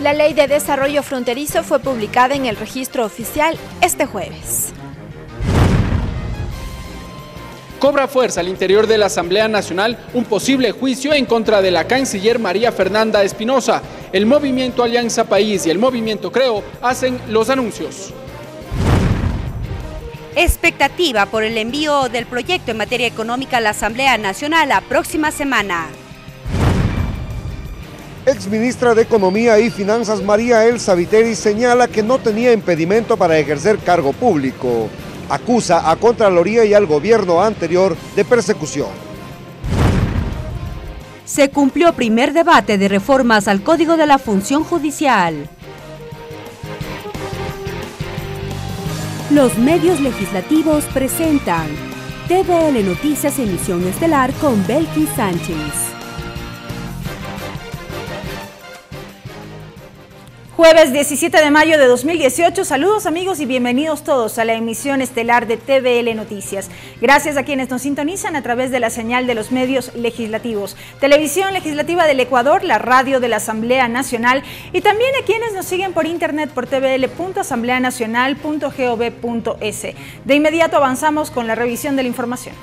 La Ley de Desarrollo Fronterizo fue publicada en el registro oficial este jueves. Cobra fuerza al interior de la Asamblea Nacional un posible juicio en contra de la canciller María Fernanda Espinosa. El movimiento Alianza País y el movimiento Creo hacen los anuncios. Expectativa por el envío del proyecto en materia económica a la Asamblea Nacional la próxima semana. Exministra de Economía y Finanzas María El Viteri señala que no tenía impedimento para ejercer cargo público. Acusa a Contraloría y al gobierno anterior de persecución. Se cumplió primer debate de reformas al Código de la Función Judicial. Los medios legislativos presentan TVL Noticias Emisión Estelar con Belki Sánchez. Jueves 17 de mayo de 2018, saludos amigos y bienvenidos todos a la emisión estelar de TVL Noticias. Gracias a quienes nos sintonizan a través de la señal de los medios legislativos, Televisión Legislativa del Ecuador, la radio de la Asamblea Nacional y también a quienes nos siguen por internet por tvl.asambleanacional.gov.es. De inmediato avanzamos con la revisión de la información.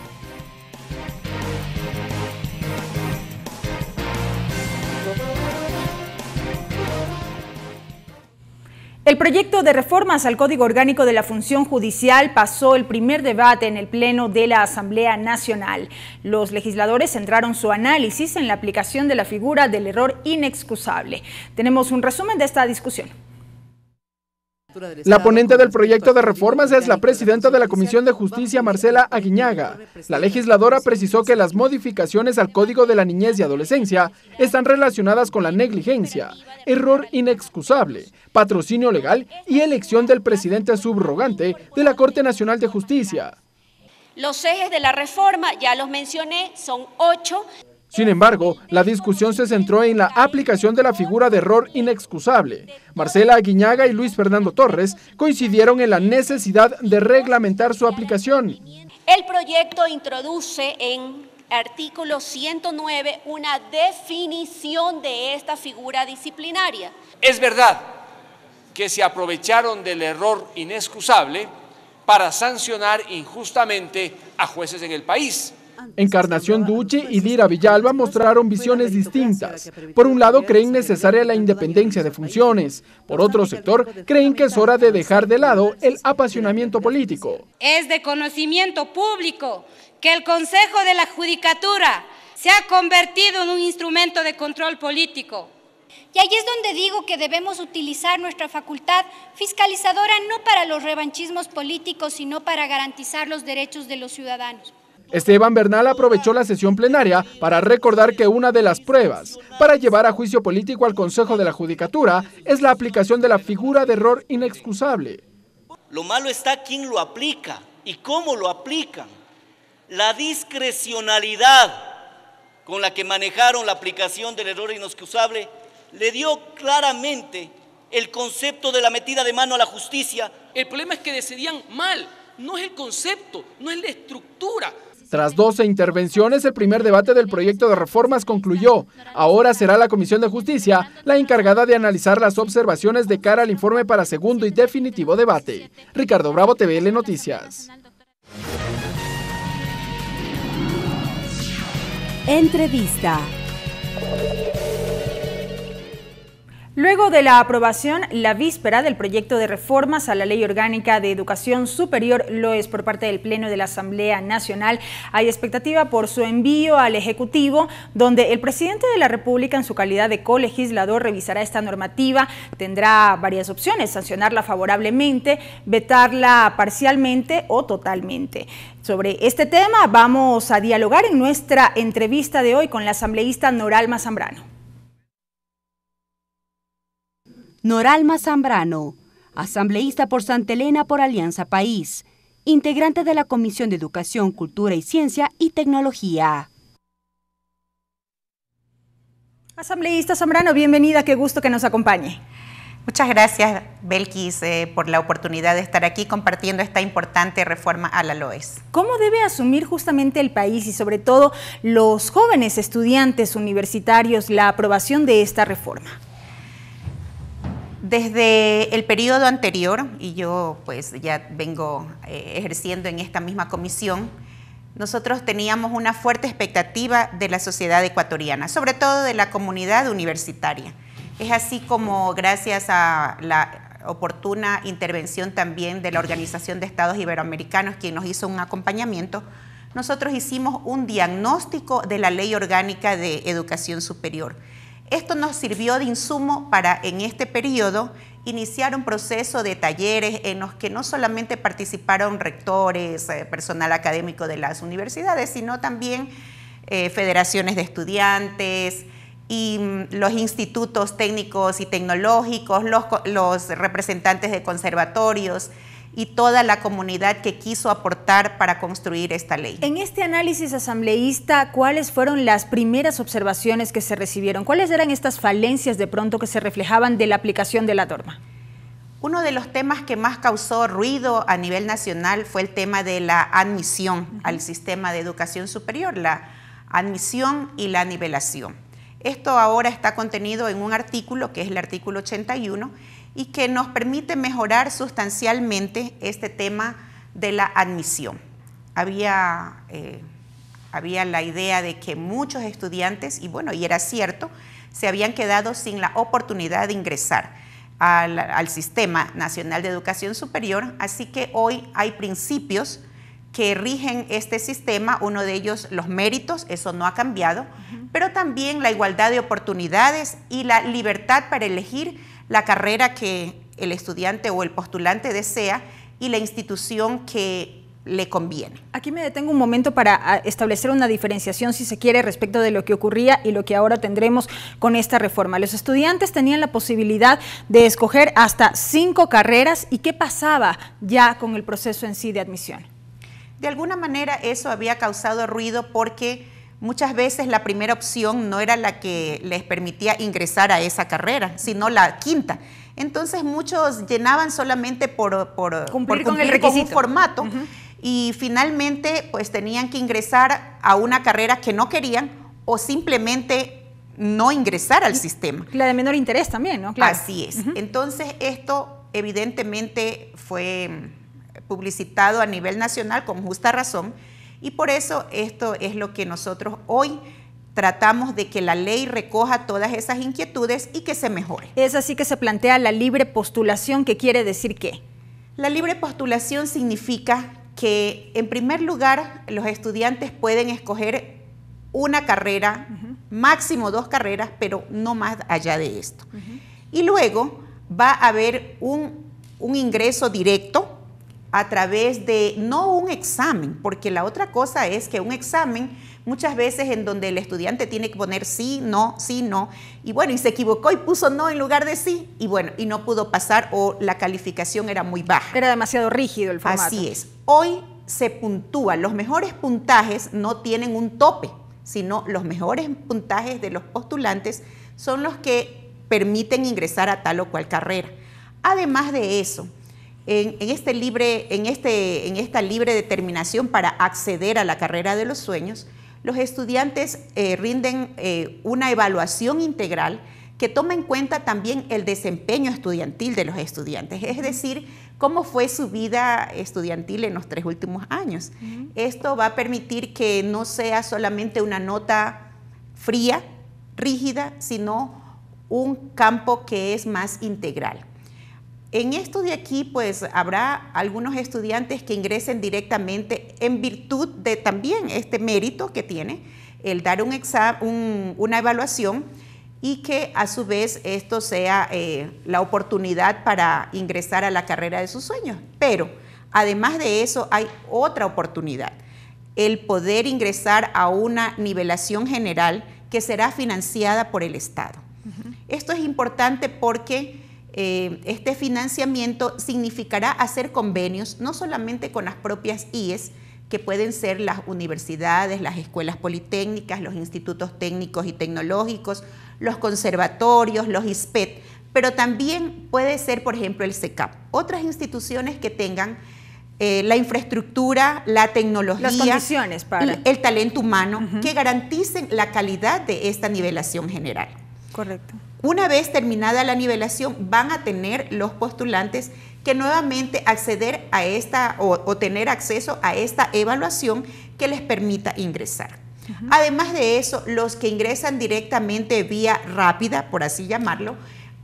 El proyecto de reformas al Código Orgánico de la Función Judicial pasó el primer debate en el Pleno de la Asamblea Nacional. Los legisladores centraron su análisis en la aplicación de la figura del error inexcusable. Tenemos un resumen de esta discusión. La ponente del proyecto de reformas es la presidenta de la Comisión de Justicia, Marcela Aguiñaga. La legisladora precisó que las modificaciones al Código de la Niñez y Adolescencia están relacionadas con la negligencia, error inexcusable, patrocinio legal y elección del presidente subrogante de la Corte Nacional de Justicia. Los ejes de la reforma, ya los mencioné, son ocho. Sin embargo, la discusión se centró en la aplicación de la figura de error inexcusable. Marcela Aguiñaga y Luis Fernando Torres coincidieron en la necesidad de reglamentar su aplicación. El proyecto introduce en artículo 109 una definición de esta figura disciplinaria. Es verdad que se aprovecharon del error inexcusable para sancionar injustamente a jueces en el país. Encarnación Ducci y Dira Villalba mostraron visiones distintas. Por un lado, creen necesaria la independencia de funciones. Por otro sector, creen que es hora de dejar de lado el apasionamiento político. Es de conocimiento público que el Consejo de la Judicatura se ha convertido en un instrumento de control político. Y ahí es donde digo que debemos utilizar nuestra facultad fiscalizadora no para los revanchismos políticos, sino para garantizar los derechos de los ciudadanos. Esteban Bernal aprovechó la sesión plenaria para recordar que una de las pruebas para llevar a juicio político al Consejo de la Judicatura es la aplicación de la figura de error inexcusable. Lo malo está quién lo aplica y cómo lo aplican. La discrecionalidad con la que manejaron la aplicación del error inexcusable le dio claramente el concepto de la metida de mano a la justicia. El problema es que decidían mal, no es el concepto, no es la estructura, tras 12 intervenciones, el primer debate del proyecto de reformas concluyó. Ahora será la Comisión de Justicia la encargada de analizar las observaciones de cara al informe para segundo y definitivo debate. Ricardo Bravo, TVL Noticias. Entrevista. Luego de la aprobación la víspera del proyecto de reformas a la Ley Orgánica de Educación Superior lo es por parte del Pleno de la Asamblea Nacional, hay expectativa por su envío al Ejecutivo, donde el presidente de la República en su calidad de colegislador revisará esta normativa, tendrá varias opciones, sancionarla favorablemente, vetarla parcialmente o totalmente. Sobre este tema vamos a dialogar en nuestra entrevista de hoy con la asambleísta Noralma Zambrano. Noralma Zambrano, asambleísta por Santa Elena por Alianza País, integrante de la Comisión de Educación, Cultura y Ciencia y Tecnología. Asambleísta Zambrano, bienvenida, qué gusto que nos acompañe. Muchas gracias, Belkis, eh, por la oportunidad de estar aquí compartiendo esta importante reforma a la LOES. ¿Cómo debe asumir justamente el país y sobre todo los jóvenes estudiantes universitarios la aprobación de esta reforma? Desde el periodo anterior, y yo pues ya vengo eh, ejerciendo en esta misma comisión, nosotros teníamos una fuerte expectativa de la sociedad ecuatoriana, sobre todo de la comunidad universitaria. Es así como gracias a la oportuna intervención también de la Organización de Estados Iberoamericanos, quien nos hizo un acompañamiento, nosotros hicimos un diagnóstico de la Ley Orgánica de Educación Superior esto nos sirvió de insumo para, en este periodo, iniciar un proceso de talleres en los que no solamente participaron rectores, eh, personal académico de las universidades, sino también eh, federaciones de estudiantes y mm, los institutos técnicos y tecnológicos, los representantes de conservatorios, y toda la comunidad que quiso aportar para construir esta ley. En este análisis asambleísta, ¿cuáles fueron las primeras observaciones que se recibieron? ¿Cuáles eran estas falencias de pronto que se reflejaban de la aplicación de la norma? Uno de los temas que más causó ruido a nivel nacional fue el tema de la admisión al sistema de educación superior, la admisión y la nivelación. Esto ahora está contenido en un artículo, que es el artículo 81, y que nos permite mejorar sustancialmente este tema de la admisión. Eh, había, la idea de que muchos estudiantes, y bueno, y era cierto, se habían quedado sin la oportunidad de ingresar al, Sistema Nacional de Educación Superior, así que hoy hay principios que rigen este sistema, uno de ellos los méritos, eso no ha cambiado, pero también la igualdad de oportunidades y la libertad para elegir la carrera que el estudiante o el postulante desea y la institución que le conviene. Aquí me detengo un momento para ah, establecer una diferenciación, si se quiere, respecto de lo que ocurría y lo que ahora tendremos con esta reforma. Los estudiantes tenían la posibilidad de escoger hasta cinco carreras y qué pasaba ya con el proceso en sí de admisión. De alguna manera eso había causado ruido porque muchas veces la primera opción no era la que les permitía ingresar a esa carrera, sino la quinta. Entonces muchos llenaban solamente por, cumplir, con, el requisito. formato y finalmente pues tenían que ingresar a una carrera que no querían o simplemente no ingresar al sistema. La de menor interés también, ¿no? Así es. Entonces esto evidentemente fue publicitado a nivel nacional con justa razón y por eso esto es lo que nosotros hoy tratamos de que la ley recoja todas esas inquietudes y que se mejore. Es así que se plantea la libre postulación, que quiere decir qué? La libre postulación significa que, en primer lugar, los estudiantes pueden escoger una carrera, máximo dos carreras, pero no más allá de esto. Y luego va a haber un ingreso directo a través de no un examen, porque la otra cosa es que un examen muchas veces en donde el estudiante tiene que poner sí, no, sí, no, y bueno, y se equivocó y puso no en lugar de sí, y bueno, y no pudo pasar o la calificación era muy baja. Era demasiado rígido el formato. Así es. Hoy se puntúa, los mejores puntajes no tienen un tope, sino los mejores puntajes de los postulantes son los que permiten ingresar a tal o cual carrera. Además de eso, este este, en, esta libre determinación para acceder a la carrera de los sueños, los estudiantes eh, rinden eh, una evaluación integral que toma en cuenta también el desempeño estudiantil de los estudiantes, es decir, cómo fue su vida estudiantil en los tres últimos años. Esto va a permitir que no sea solamente una nota fría, rígida, sino un campo que es más integral. En esto de aquí, pues habrá algunos estudiantes que ingresen directamente en virtud de también este mérito que tiene el dar un una evaluación y que a su vez esto sea eh, la oportunidad para ingresar a la carrera de sus sueños. Pero además de eso hay otra oportunidad, el poder ingresar a una nivelación general que será financiada por el Estado. Esto es importante porque eh, este financiamiento significará hacer convenios no solamente con las propias IES, que pueden ser las universidades, las escuelas politécnicas, los institutos técnicos y tecnológicos, los conservatorios, los ISPET, pero también puede ser, por ejemplo, el SECAP. Otras instituciones que tengan eh, la infraestructura, la tecnología, para. el talento humano, que garanticen la calidad de esta nivelación general. Correcto. Una vez terminada la nivelación, van a tener los postulantes que nuevamente acceder a esta o, tener acceso a esta evaluación que les permita ingresar. Además de eso, los que ingresan directamente vía rápida, por así llamarlo,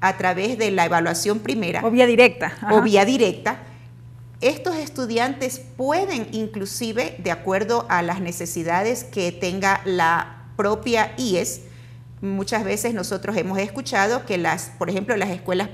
a través de la evaluación primera. O vía directa. O vía directa. Estos estudiantes pueden inclusive, de acuerdo a las necesidades que tenga la propia IES, Muchas veces nosotros hemos escuchado que las, por ejemplo, las escuelas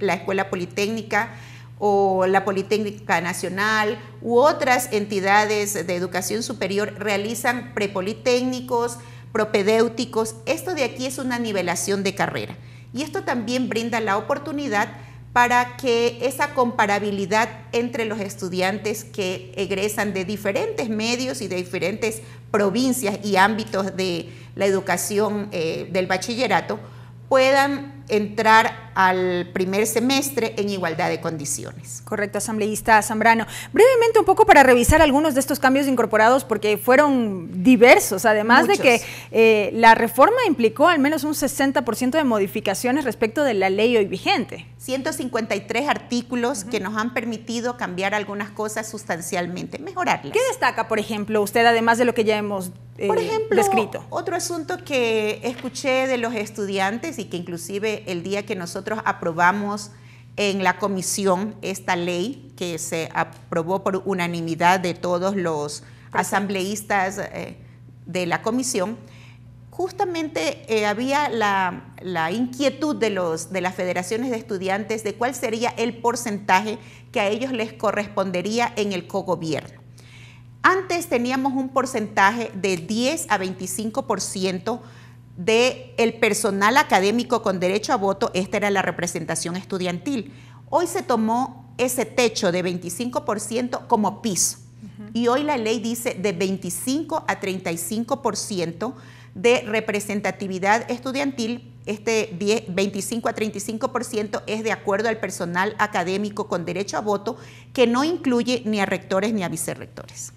la escuela politécnica o la Politécnica Nacional u otras entidades de educación superior realizan prepolitécnicos, propedéuticos. Esto de aquí es una nivelación de carrera. Y esto también brinda la oportunidad para que esa comparabilidad entre los estudiantes que egresan de diferentes medios y de diferentes provincias y ámbitos de la educación eh, del bachillerato puedan entrar al primer semestre en igualdad de condiciones. Correcto, asambleísta Zambrano. Brevemente un poco para revisar algunos de estos cambios incorporados porque fueron diversos, además de que eh, la reforma implicó al menos un 60% de modificaciones respecto de la ley hoy vigente. 153 artículos que nos han permitido cambiar algunas cosas sustancialmente, mejorarlas. ¿Qué destaca, por ejemplo, usted, además de lo que ya hemos por eh, ejemplo, otro asunto que escuché de los estudiantes y que inclusive el día que nosotros aprobamos en la comisión esta ley que se aprobó por unanimidad de todos los asambleístas eh, de la comisión, justamente eh, había la, la, inquietud de, los, de las federaciones de estudiantes de cuál sería el porcentaje que a ellos les correspondería en el cogobierno. Antes teníamos un porcentaje de 10 a 25% del de personal académico con derecho a voto, esta era la representación estudiantil. Hoy se tomó ese techo de 25% como piso. Y hoy la ley dice de 25 a 35% de representatividad estudiantil este 25 a 35% es de acuerdo al personal académico con derecho a voto, que no incluye ni a rectores ni a vicerrectores.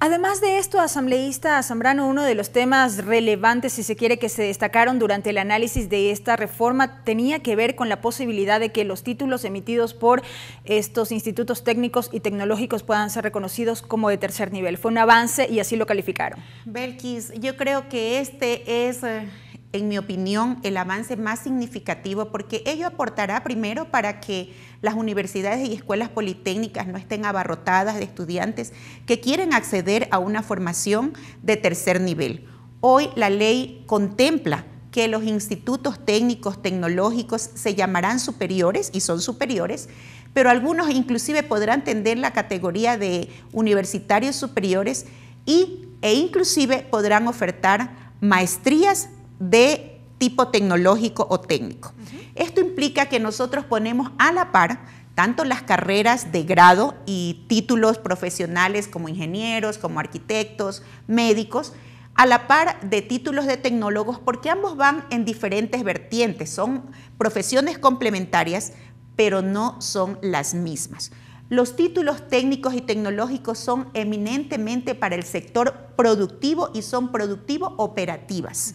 Además de esto, asambleísta Zambrano, uno de los temas relevantes, si se quiere, que se destacaron durante el análisis de esta reforma tenía que ver con la posibilidad de que los títulos emitidos por estos institutos técnicos y tecnológicos puedan ser reconocidos como de tercer nivel. Fue un avance y así lo calificaron. Belkis, yo creo que este es eh, en mi opinión, el avance más significativo, porque ello aportará primero para que las universidades y escuelas politécnicas no estén abarrotadas de estudiantes que quieren acceder a una formación de tercer nivel. Hoy la ley contempla que los institutos técnicos tecnológicos se llamarán superiores y son superiores, pero algunos inclusive podrán tender la categoría de universitarios superiores y, e inclusive podrán ofertar maestrías de tipo tecnológico o técnico. Esto implica que nosotros ponemos a la par tanto las carreras de grado y títulos profesionales como ingenieros, como arquitectos, médicos, a la par de títulos de tecnólogos, porque ambos van en diferentes vertientes, son profesiones complementarias, pero no son las mismas. Los títulos técnicos y tecnológicos son eminentemente para el sector productivo y son productivo operativas.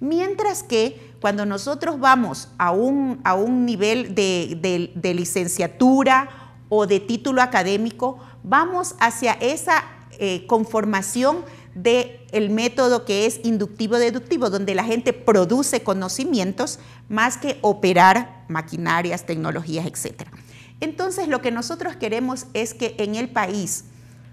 Mientras que cuando nosotros vamos a un, a un nivel de, licenciatura o de título académico, vamos hacia esa eh, conformación del el método que es inductivo-deductivo, donde la gente produce conocimientos más que operar maquinarias, tecnologías, etc. Entonces, lo que nosotros queremos es que en el país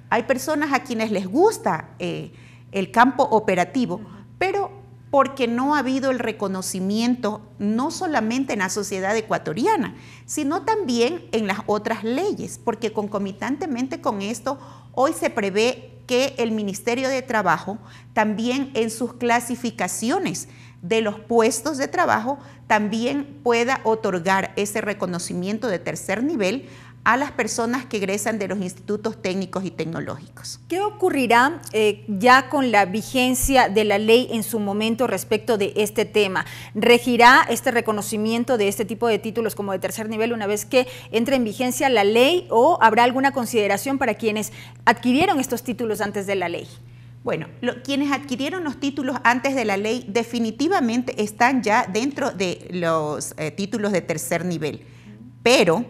hay personas a quienes les gusta eh, el campo operativo, pero porque no ha habido el reconocimiento no solamente en la sociedad ecuatoriana, sino también en las otras leyes, porque concomitantemente con esto, hoy se prevé que el Ministerio de Trabajo también en sus clasificaciones de los puestos de trabajo también pueda otorgar ese reconocimiento de tercer nivel a las personas que egresan de los institutos técnicos y tecnológicos. ¿Qué ocurrirá eh, ya con la vigencia de la ley en su momento respecto de este tema? ¿Regirá este reconocimiento de este tipo de títulos como de tercer nivel una vez que entre en vigencia la ley o habrá alguna consideración para quienes adquirieron estos títulos antes de la ley? Bueno, quienes adquirieron los títulos antes de la ley definitivamente están ya dentro de los eh, títulos de tercer nivel, pero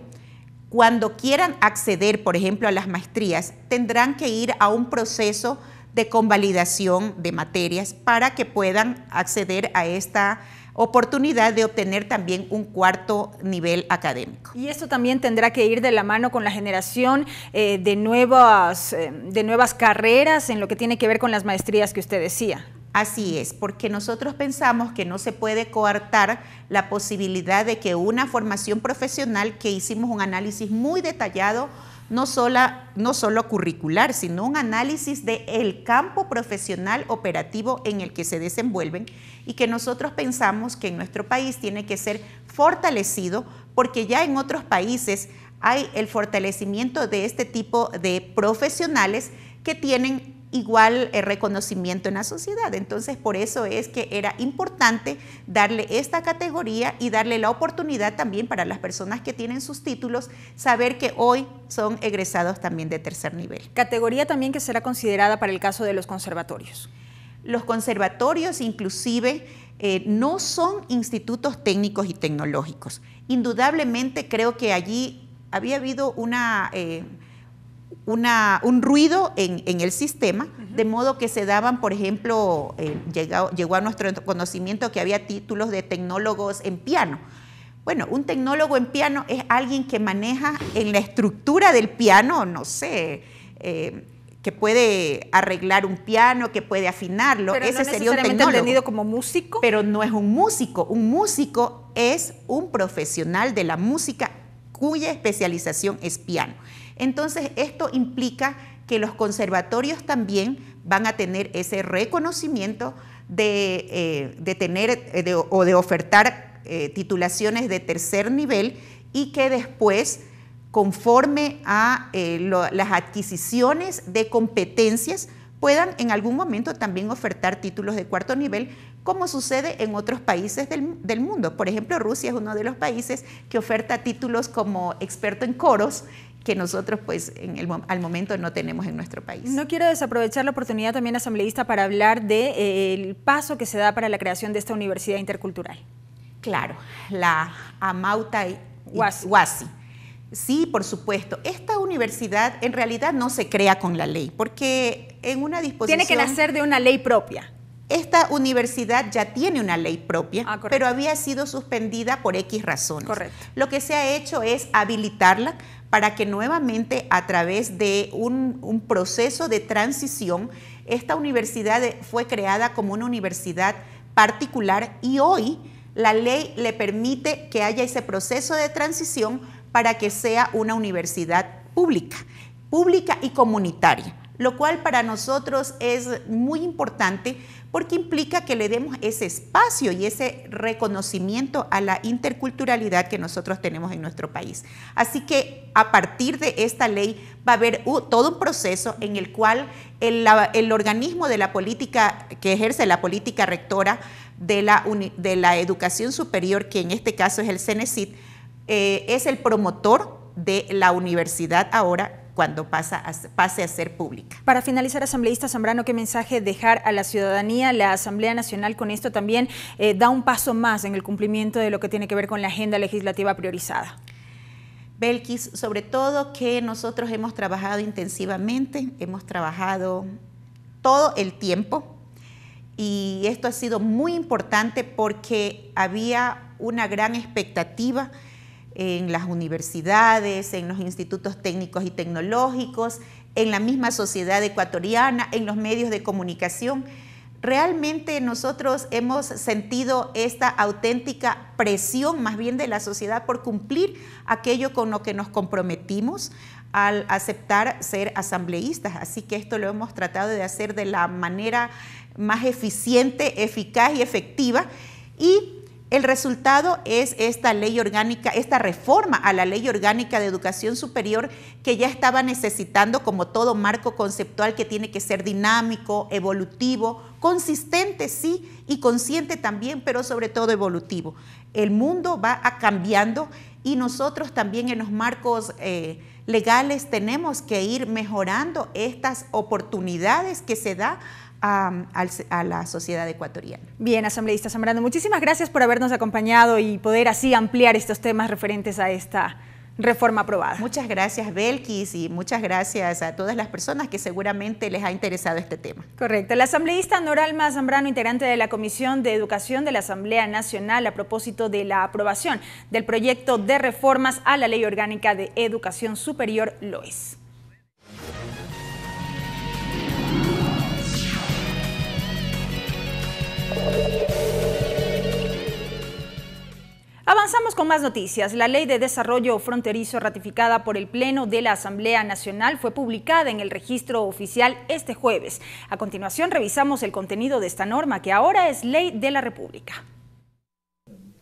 cuando quieran acceder, por ejemplo, a las maestrías, tendrán que ir a un proceso de convalidación de materias para que puedan acceder a esta oportunidad de obtener también un cuarto nivel académico. Y esto también tendrá que ir de la mano con la generación eh, de, eh, de nuevas carreras en lo que tiene que ver con las maestrías que usted decía. Así es, porque nosotros pensamos que no se puede coartar la posibilidad de que una formación profesional que hicimos un análisis muy detallado, no, no solo curricular, sino un análisis del el campo profesional operativo en el que se desenvuelven y que nosotros pensamos que en nuestro país tiene que ser fortalecido porque ya en otros países hay el fortalecimiento de este tipo de profesionales que tienen igual eh, reconocimiento en la sociedad. Entonces, por eso es que era importante darle esta categoría y darle la oportunidad también para las personas que tienen sus títulos saber que hoy son egresados también de tercer nivel. Categoría también que será considerada para el caso de los conservatorios. Los conservatorios inclusive eh, no son institutos técnicos y tecnológicos. Indudablemente creo que allí había habido una... Eh, un ruido en, el sistema, de modo que se daban, por ejemplo, eh, llegó a nuestro conocimiento que había títulos de tecnólogos en piano. Bueno, un tecnólogo en piano es alguien que maneja en la estructura del piano, no sé, eh, que puede arreglar un piano, que puede afinarlo. Ese sería un tecnólogo. entendido como músico. Pero no es un músico. Un músico es un profesional de la música cuya especialización es piano. Entonces, esto implica que los conservatorios también van a tener ese reconocimiento de, eh, tener eh, o de ofertar eh, titulaciones de tercer nivel y que después, conforme a las adquisiciones de competencias, puedan en algún momento también ofertar títulos de cuarto nivel, como sucede en otros países del, del, mundo. Por ejemplo, Rusia es uno de los países que oferta títulos como experto en coros que nosotros pues al momento no tenemos en nuestro país. No quiero desaprovechar la oportunidad también asambleísta para hablar del de, eh, paso que se da para la creación de esta universidad intercultural. Claro, la Amauta Huasi. Sí, por supuesto. Esta universidad en realidad no se crea con la ley, porque en una disposición... Tiene que nacer de una ley propia. Esta universidad ya tiene una ley propia, ah, pero había sido suspendida por X razones. Correcto. Lo que se ha hecho es habilitarla para que nuevamente a través de un, un proceso de transición, esta universidad fue creada como una universidad particular y hoy la ley le permite que haya ese proceso de transición para que sea una universidad pública, pública y comunitaria, lo cual para nosotros es muy importante porque implica que le demos ese espacio y ese reconocimiento a la interculturalidad que nosotros tenemos en nuestro país. Así que a partir de esta ley va a haber todo un proceso en el cual el, organismo de la política que ejerce la política rectora de la, educación superior, que en este caso es el Cenesit, eh, es el promotor de la universidad ahora cuando pase a ser pública. Para finalizar, asambleísta Zambrano, ¿qué mensaje dejar a la ciudadanía? La Asamblea Nacional con esto también eh, da un paso más en el cumplimiento de lo que tiene que ver con la agenda legislativa priorizada. Belkis, sobre todo que nosotros hemos trabajado intensivamente, hemos trabajado todo el tiempo y esto ha sido muy importante porque había una gran expectativa en las universidades, en los institutos técnicos y tecnológicos, en la misma sociedad ecuatoriana, en los medios de comunicación. Realmente nosotros hemos sentido esta auténtica presión más bien de la sociedad por cumplir aquello con lo que nos comprometimos al aceptar ser asambleístas. Así que esto lo hemos tratado de hacer de la manera más eficiente, eficaz y efectiva. Y el resultado es esta ley orgánica, esta reforma a la ley orgánica de educación superior que ya estaba necesitando como todo marco conceptual que tiene que ser dinámico, evolutivo, consistente sí y consciente también, pero sobre todo evolutivo. El mundo va cambiando y nosotros también en los marcos eh, legales tenemos que ir mejorando estas oportunidades que se da a, la sociedad ecuatoriana. Bien, asambleísta Zambrano, muchísimas gracias por habernos acompañado y poder así ampliar estos temas referentes a esta reforma aprobada. Muchas gracias Belkis y muchas gracias a todas las personas que seguramente les ha interesado este tema. Correcto. La asambleísta Noralma Zambrano, integrante de la Comisión de Educación de la Asamblea Nacional a propósito de la aprobación del proyecto de reformas a la Ley Orgánica de Educación Superior, lo es. Avanzamos con más noticias. La Ley de Desarrollo Fronterizo ratificada por el Pleno de la Asamblea Nacional fue publicada en el registro oficial este jueves. A continuación revisamos el contenido de esta norma que ahora es Ley de la República.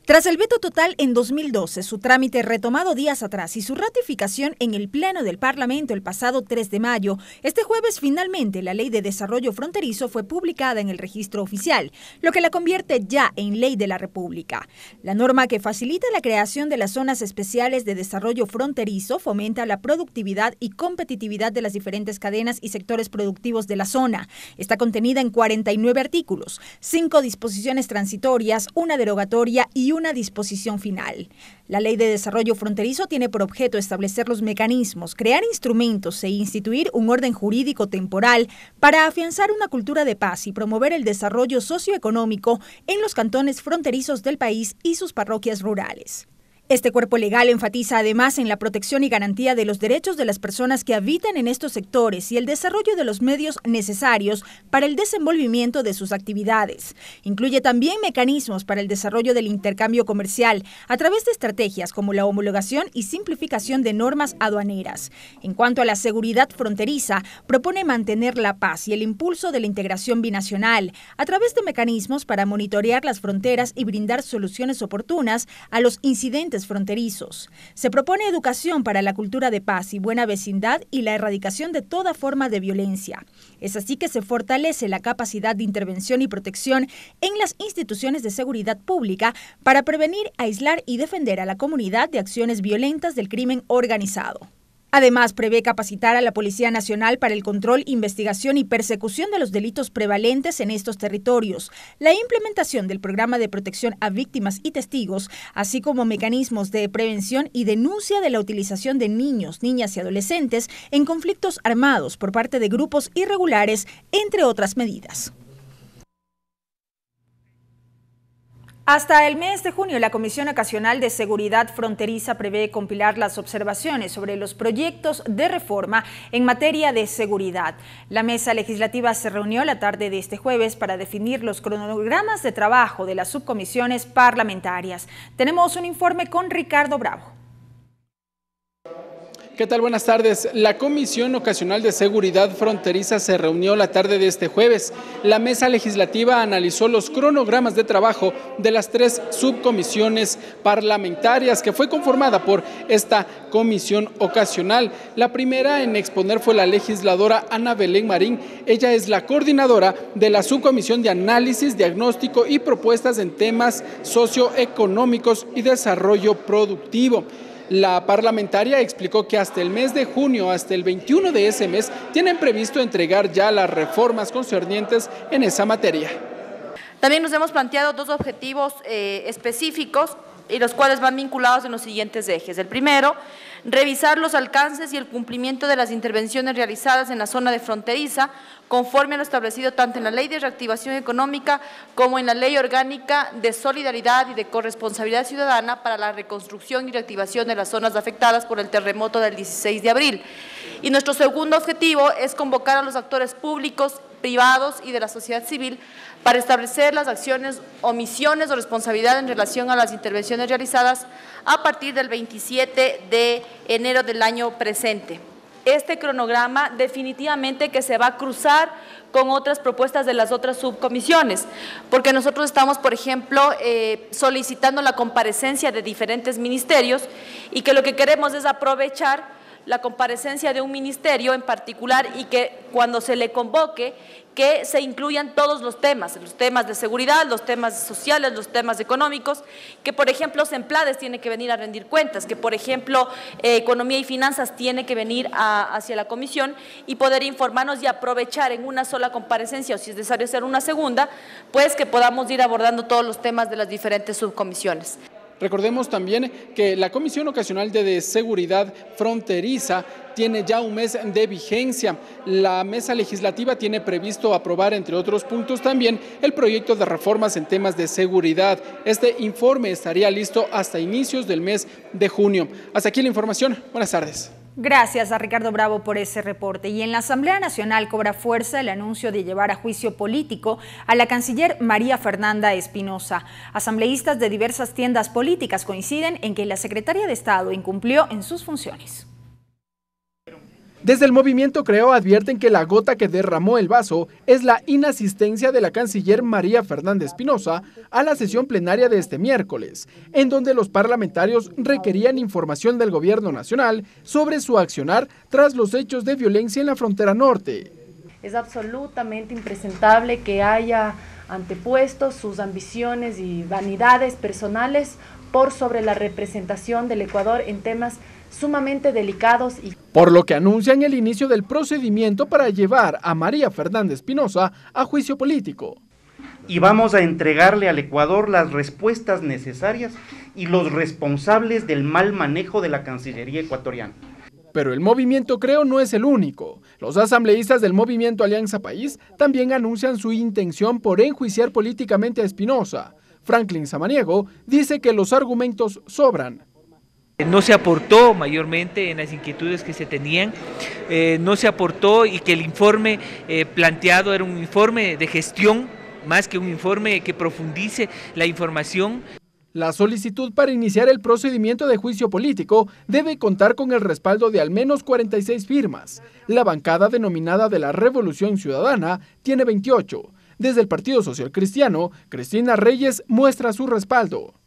Tras el veto total en 2012, su trámite retomado días atrás y su ratificación en el Pleno del Parlamento el pasado 3 de mayo, este jueves finalmente la Ley de Desarrollo Fronterizo fue publicada en el registro oficial, lo que la convierte ya en ley de la República. La norma que facilita la creación de las zonas especiales de desarrollo fronterizo fomenta la productividad y competitividad de las diferentes cadenas y sectores productivos de la zona. Está contenida en 49 artículos, 5 disposiciones transitorias, una derogatoria y una una disposición final. La Ley de Desarrollo Fronterizo tiene por objeto establecer los mecanismos, crear instrumentos e instituir un orden jurídico temporal para afianzar una cultura de paz y promover el desarrollo socioeconómico en los cantones fronterizos del país y sus parroquias rurales. Este cuerpo legal enfatiza además en la protección y garantía de los derechos de las personas que habitan en estos sectores y el desarrollo de los medios necesarios para el desenvolvimiento de sus actividades. Incluye también mecanismos para el desarrollo del intercambio comercial a través de estrategias como la homologación y simplificación de normas aduaneras. En cuanto a la seguridad fronteriza, propone mantener la paz y el impulso de la integración binacional a través de mecanismos para monitorear las fronteras y brindar soluciones oportunas a los incidentes fronterizos. Se propone educación para la cultura de paz y buena vecindad y la erradicación de toda forma de violencia. Es así que se fortalece la capacidad de intervención y protección en las instituciones de seguridad pública para prevenir, aislar y defender a la comunidad de acciones violentas del crimen organizado. Además, prevé capacitar a la Policía Nacional para el control, investigación y persecución de los delitos prevalentes en estos territorios, la implementación del programa de protección a víctimas y testigos, así como mecanismos de prevención y denuncia de la utilización de niños, niñas y adolescentes en conflictos armados por parte de grupos irregulares, entre otras medidas. Hasta el mes de junio, la Comisión Ocasional de Seguridad Fronteriza prevé compilar las observaciones sobre los proyectos de reforma en materia de seguridad. La mesa legislativa se reunió la tarde de este jueves para definir los cronogramas de trabajo de las subcomisiones parlamentarias. Tenemos un informe con Ricardo Bravo. ¿Qué tal? Buenas tardes. La Comisión Ocasional de Seguridad Fronteriza se reunió la tarde de este jueves. La mesa legislativa analizó los cronogramas de trabajo de las tres subcomisiones parlamentarias que fue conformada por esta comisión ocasional. La primera en exponer fue la legisladora Ana Belén Marín. Ella es la coordinadora de la subcomisión de análisis, diagnóstico y propuestas en temas socioeconómicos y desarrollo productivo. La parlamentaria explicó que hasta el mes de junio, hasta el 21 de ese mes, tienen previsto entregar ya las reformas concernientes en esa materia. También nos hemos planteado dos objetivos eh, específicos y los cuales van vinculados en los siguientes ejes. El primero revisar los alcances y el cumplimiento de las intervenciones realizadas en la zona de fronteriza, conforme a lo establecido tanto en la Ley de Reactivación Económica como en la Ley Orgánica de Solidaridad y de Corresponsabilidad Ciudadana para la Reconstrucción y Reactivación de las zonas afectadas por el terremoto del 16 de abril. Y nuestro segundo objetivo es convocar a los actores públicos, privados y de la sociedad civil para establecer las acciones, omisiones o responsabilidad en relación a las intervenciones realizadas a partir del 27 de enero del año presente. Este cronograma definitivamente que se va a cruzar con otras propuestas de las otras subcomisiones, porque nosotros estamos, por ejemplo, eh, solicitando la comparecencia de diferentes ministerios y que lo que queremos es aprovechar la comparecencia de un ministerio en particular y que cuando se le convoque que se incluyan todos los temas, los temas de seguridad, los temas sociales, los temas económicos, que por ejemplo Semplades tiene que venir a rendir cuentas, que por ejemplo eh, Economía y Finanzas tiene que venir a, hacia la comisión y poder informarnos y aprovechar en una sola comparecencia o si es necesario hacer una segunda, pues que podamos ir abordando todos los temas de las diferentes subcomisiones. Recordemos también que la Comisión Ocasional de Seguridad Fronteriza tiene ya un mes de vigencia. La mesa legislativa tiene previsto aprobar, entre otros puntos, también el proyecto de reformas en temas de seguridad. Este informe estaría listo hasta inicios del mes de junio. Hasta aquí la información. Buenas tardes. Gracias a Ricardo Bravo por ese reporte. Y en la Asamblea Nacional cobra fuerza el anuncio de llevar a juicio político a la canciller María Fernanda Espinosa. Asambleístas de diversas tiendas políticas coinciden en que la secretaria de Estado incumplió en sus funciones. Desde el movimiento Creo advierten que la gota que derramó el vaso es la inasistencia de la canciller María Fernández Pinoza a la sesión plenaria de este miércoles, en donde los parlamentarios requerían información del gobierno nacional sobre su accionar tras los hechos de violencia en la frontera norte. Es absolutamente impresentable que haya antepuesto sus ambiciones y vanidades personales por sobre la representación del Ecuador en temas sumamente delicados y... Por lo que anuncian el inicio del procedimiento para llevar a María Fernanda Pinoza a juicio político. Y vamos a entregarle al Ecuador las respuestas necesarias y los responsables del mal manejo de la Cancillería ecuatoriana. Pero el movimiento Creo no es el único. Los asambleístas del movimiento Alianza País también anuncian su intención por enjuiciar políticamente a Espinosa. Franklin Samaniego dice que los argumentos sobran eh, no se aportó mayormente en las inquietudes que se tenían, eh, no se aportó y que el informe eh, planteado era un informe de gestión más que un informe que profundice la información. La solicitud para iniciar el procedimiento de juicio político debe contar con el respaldo de al menos 46 firmas. La bancada denominada de la Revolución Ciudadana tiene 28. Desde el Partido Social Cristiano, Cristina Reyes muestra su respaldo.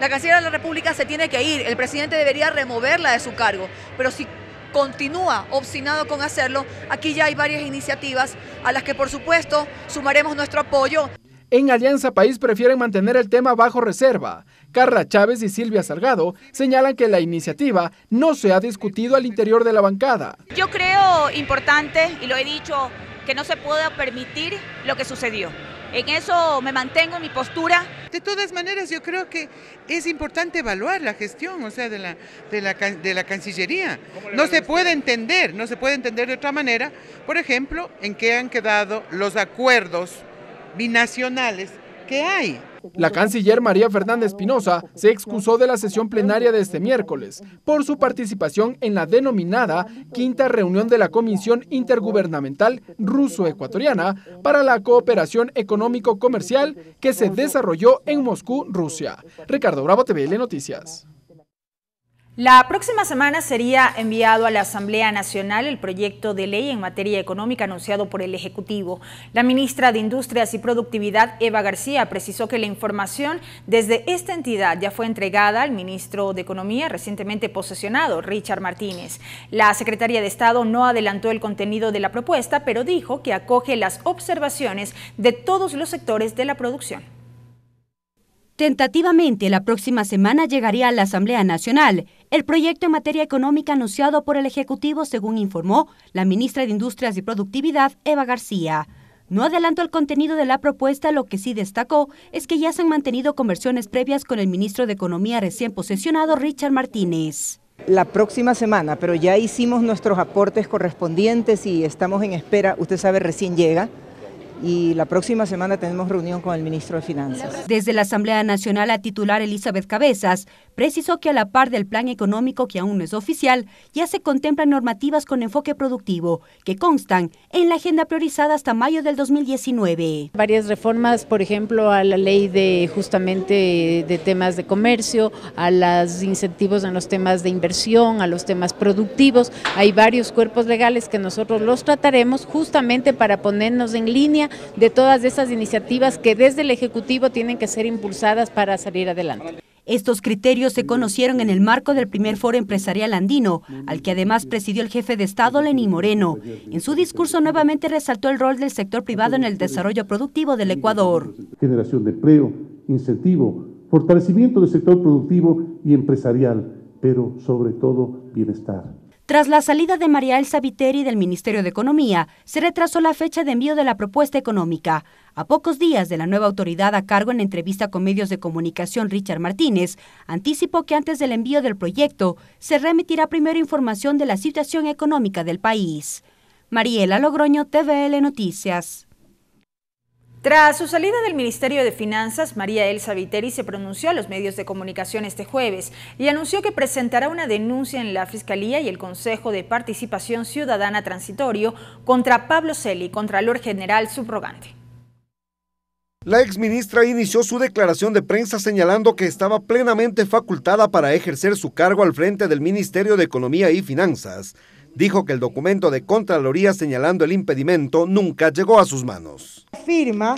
La canciller de la República se tiene que ir, el presidente debería removerla de su cargo, pero si continúa obstinado con hacerlo, aquí ya hay varias iniciativas a las que por supuesto sumaremos nuestro apoyo. En Alianza País prefieren mantener el tema bajo reserva. Carla Chávez y Silvia Salgado señalan que la iniciativa no se ha discutido al interior de la bancada. Yo creo importante, y lo he dicho, que no se pueda permitir lo que sucedió en eso me mantengo en mi postura. De todas maneras, yo creo que es importante evaluar la gestión, o sea, de la, de la, de la Cancillería. No se puede entender, no se puede entender de otra manera, por ejemplo, en qué han quedado los acuerdos binacionales que hay. La canciller María Fernanda Espinosa se excusó de la sesión plenaria de este miércoles por su participación en la denominada quinta reunión de la Comisión Intergubernamental Ruso-Ecuatoriana para la Cooperación Económico-Comercial que se desarrolló en Moscú, Rusia. Ricardo Bravo, TVL Noticias. La próxima semana sería enviado a la Asamblea Nacional el proyecto de ley en materia económica anunciado por el Ejecutivo. La ministra de Industrias y Productividad, Eva García, precisó que la información desde esta entidad ya fue entregada al ministro de Economía recientemente posesionado, Richard Martínez. La secretaria de Estado no adelantó el contenido de la propuesta, pero dijo que acoge las observaciones de todos los sectores de la producción. Tentativamente, la próxima semana llegaría a la Asamblea Nacional el proyecto en materia económica anunciado por el Ejecutivo, según informó la ministra de Industrias y Productividad, Eva García. No adelantó el contenido de la propuesta, lo que sí destacó es que ya se han mantenido conversiones previas con el ministro de Economía recién posesionado, Richard Martínez la próxima semana, pero ya hicimos nuestros aportes correspondientes y estamos en espera. Usted sabe, recién llega y la próxima semana tenemos reunión con el ministro de Finanzas. Desde la Asamblea Nacional, a titular Elizabeth Cabezas precisó que a la par del plan económico que aún no es oficial, ya se contemplan normativas con enfoque productivo que constan en la agenda priorizada hasta mayo del 2019. Varias reformas, por ejemplo, a la ley de justamente de temas de comercio, a los incentivos en los temas de inversión, a los temas productivos. Hay varios cuerpos legales que nosotros los trataremos justamente para ponernos en línea de todas esas iniciativas que desde el Ejecutivo tienen que ser impulsadas para salir adelante. Estos criterios se conocieron en el marco del primer foro empresarial andino, al que además presidió el jefe de Estado Lenín Moreno. En su discurso nuevamente resaltó el rol del sector privado en el desarrollo productivo del Ecuador. Generación de empleo, incentivo, fortalecimiento del sector productivo y empresarial, pero sobre todo bienestar. Tras la salida de María Elsa Viteri del Ministerio de Economía, se retrasó la fecha de envío de la propuesta económica. A pocos días de la nueva autoridad a cargo en entrevista con medios de comunicación Richard Martínez, anticipó que antes del envío del proyecto se remitirá primero información de la situación económica del país. Mariela Logroño, TVL Noticias. Tras su salida del Ministerio de Finanzas, María Elsa Viteri se pronunció a los medios de comunicación este jueves y anunció que presentará una denuncia en la Fiscalía y el Consejo de Participación Ciudadana Transitorio contra Pablo Celi, Contralor General Subrogante. La exministra inició su declaración de prensa señalando que estaba plenamente facultada para ejercer su cargo al frente del Ministerio de Economía y Finanzas dijo que el documento de Contraloría señalando el impedimento nunca llegó a sus manos. Firma,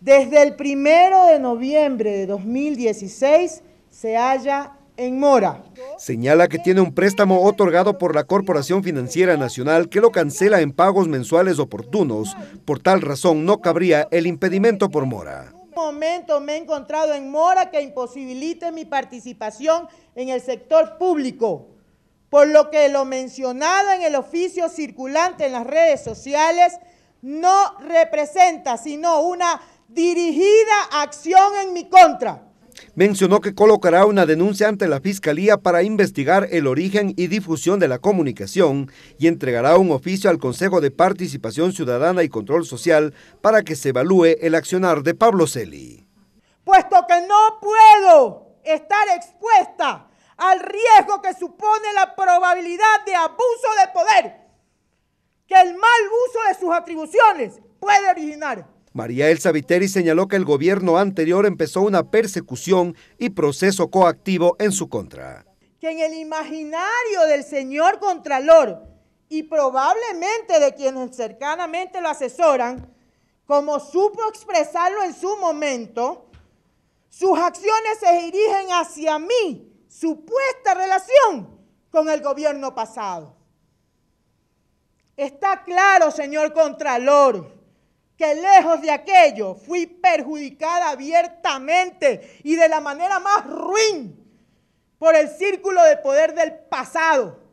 desde el primero de noviembre de 2016 se halla en mora. Señala que tiene un préstamo otorgado por la Corporación Financiera Nacional que lo cancela en pagos mensuales oportunos. Por tal razón no cabría el impedimento por mora momento me he encontrado en mora que imposibilite mi participación en el sector público por lo que lo mencionado en el oficio circulante en las redes sociales no representa sino una dirigida acción en mi contra. Mencionó que colocará una denuncia ante la Fiscalía para investigar el origen y difusión de la comunicación y entregará un oficio al Consejo de Participación Ciudadana y Control Social para que se evalúe el accionar de Pablo Celi. Puesto que no puedo estar expuesta al riesgo que supone la probabilidad de abuso de poder que el mal uso de sus atribuciones puede originar. María Elsa Viteri señaló que el gobierno anterior empezó una persecución y proceso coactivo en su contra. Que en el imaginario del señor Contralor y probablemente de quienes cercanamente lo asesoran, como supo expresarlo en su momento, sus acciones se dirigen hacia mí supuesta relación con el gobierno pasado. Está claro, señor Contralor, que lejos de aquello fui perjudicada abiertamente y de la manera más ruin por el círculo de poder del pasado.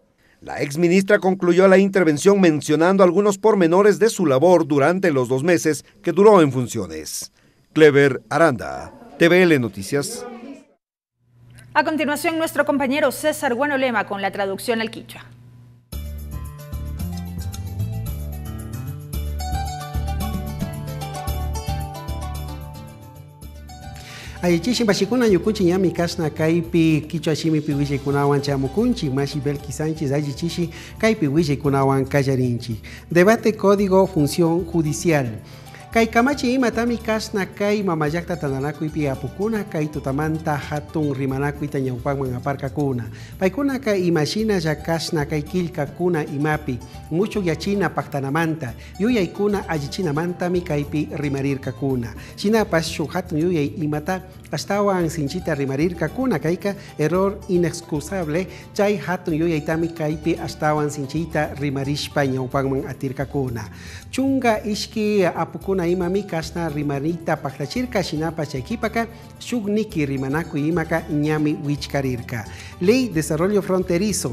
La exministra concluyó la intervención mencionando algunos pormenores de su labor durante los dos meses que duró en funciones. Clever Aranda, TVL Noticias. A continuación, nuestro compañero César Guanolema con la traducción al quichua. Ayichishin bashikuna yukunchi yami kasna kaypi kichwa shimi pi willikunawan chamukunchi mashi chichi, ayichishin kaypi kunawan kajarinchi. Debate Código Función Judicial. Kay kamachi mi kasna kai mamayakta ipi apukuna kai tutamanta hatun rimanakuy parka kuna. Paikuna kai imashina ya kai kilka kuna imapi, mucho china paktanamanta, mi kaipi rimarir kakuna. China shun hatun yuyay imata astawan sinchita kakuna kaika, error inexcusable chai hatun hasta kaypi astawan sinchita rimarishpa atir kakuna chunga ishki apukuna imami kashna rimanita paktachirka shinapa chaikipaka shugniki rimanaku imaka ñami wichkarirka. Ley Desarrollo Fronterizo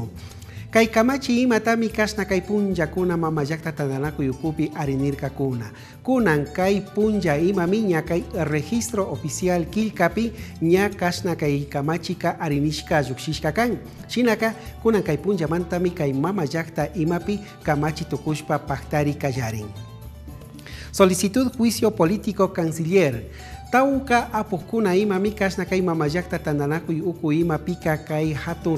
Kay kamachi ima kashna kai Punja kuna mama yakta tandanaku yukupi arinirka kuna. Kunan kai punja ima miña kay registro oficial kilkapi nya kasna kay kamachi ka arinishka llukshishka kan. Shinaka kunan kai punja mantami kai mama yakta imapi kamachi tukushpa paktari kallarin. Solicitud juicio político canciller. Tauka apukuna ima mikasna kay mamayakta tandanaku uku ima pika kai hatun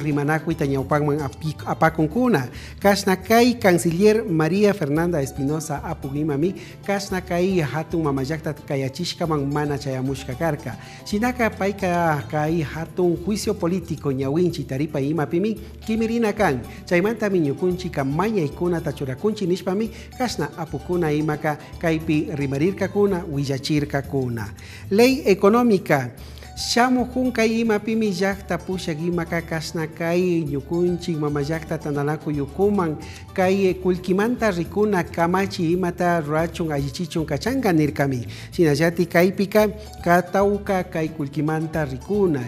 apakun kuna. Kas kasna kai kansilier Maria Fernanda Espinosa mi kas kasna kai hatun achishka mang mana chayamushka karka Sinaka paika kai hatun juicio político ñawinchi ima pimi kimirina kan chaymantami ñukunchika mañaykunata churakunchi nishpami kasna apukuna imaka kuna rimarirkakuna kuna ley económica Yakta kaima pimi kasna ima yukun kay mama yakta tanalaku yukuman kai kulkimanta rikuna kamachi imata ruachung allichichun kachanga nirkami Kai pika katauka kai kulkimanta rikuna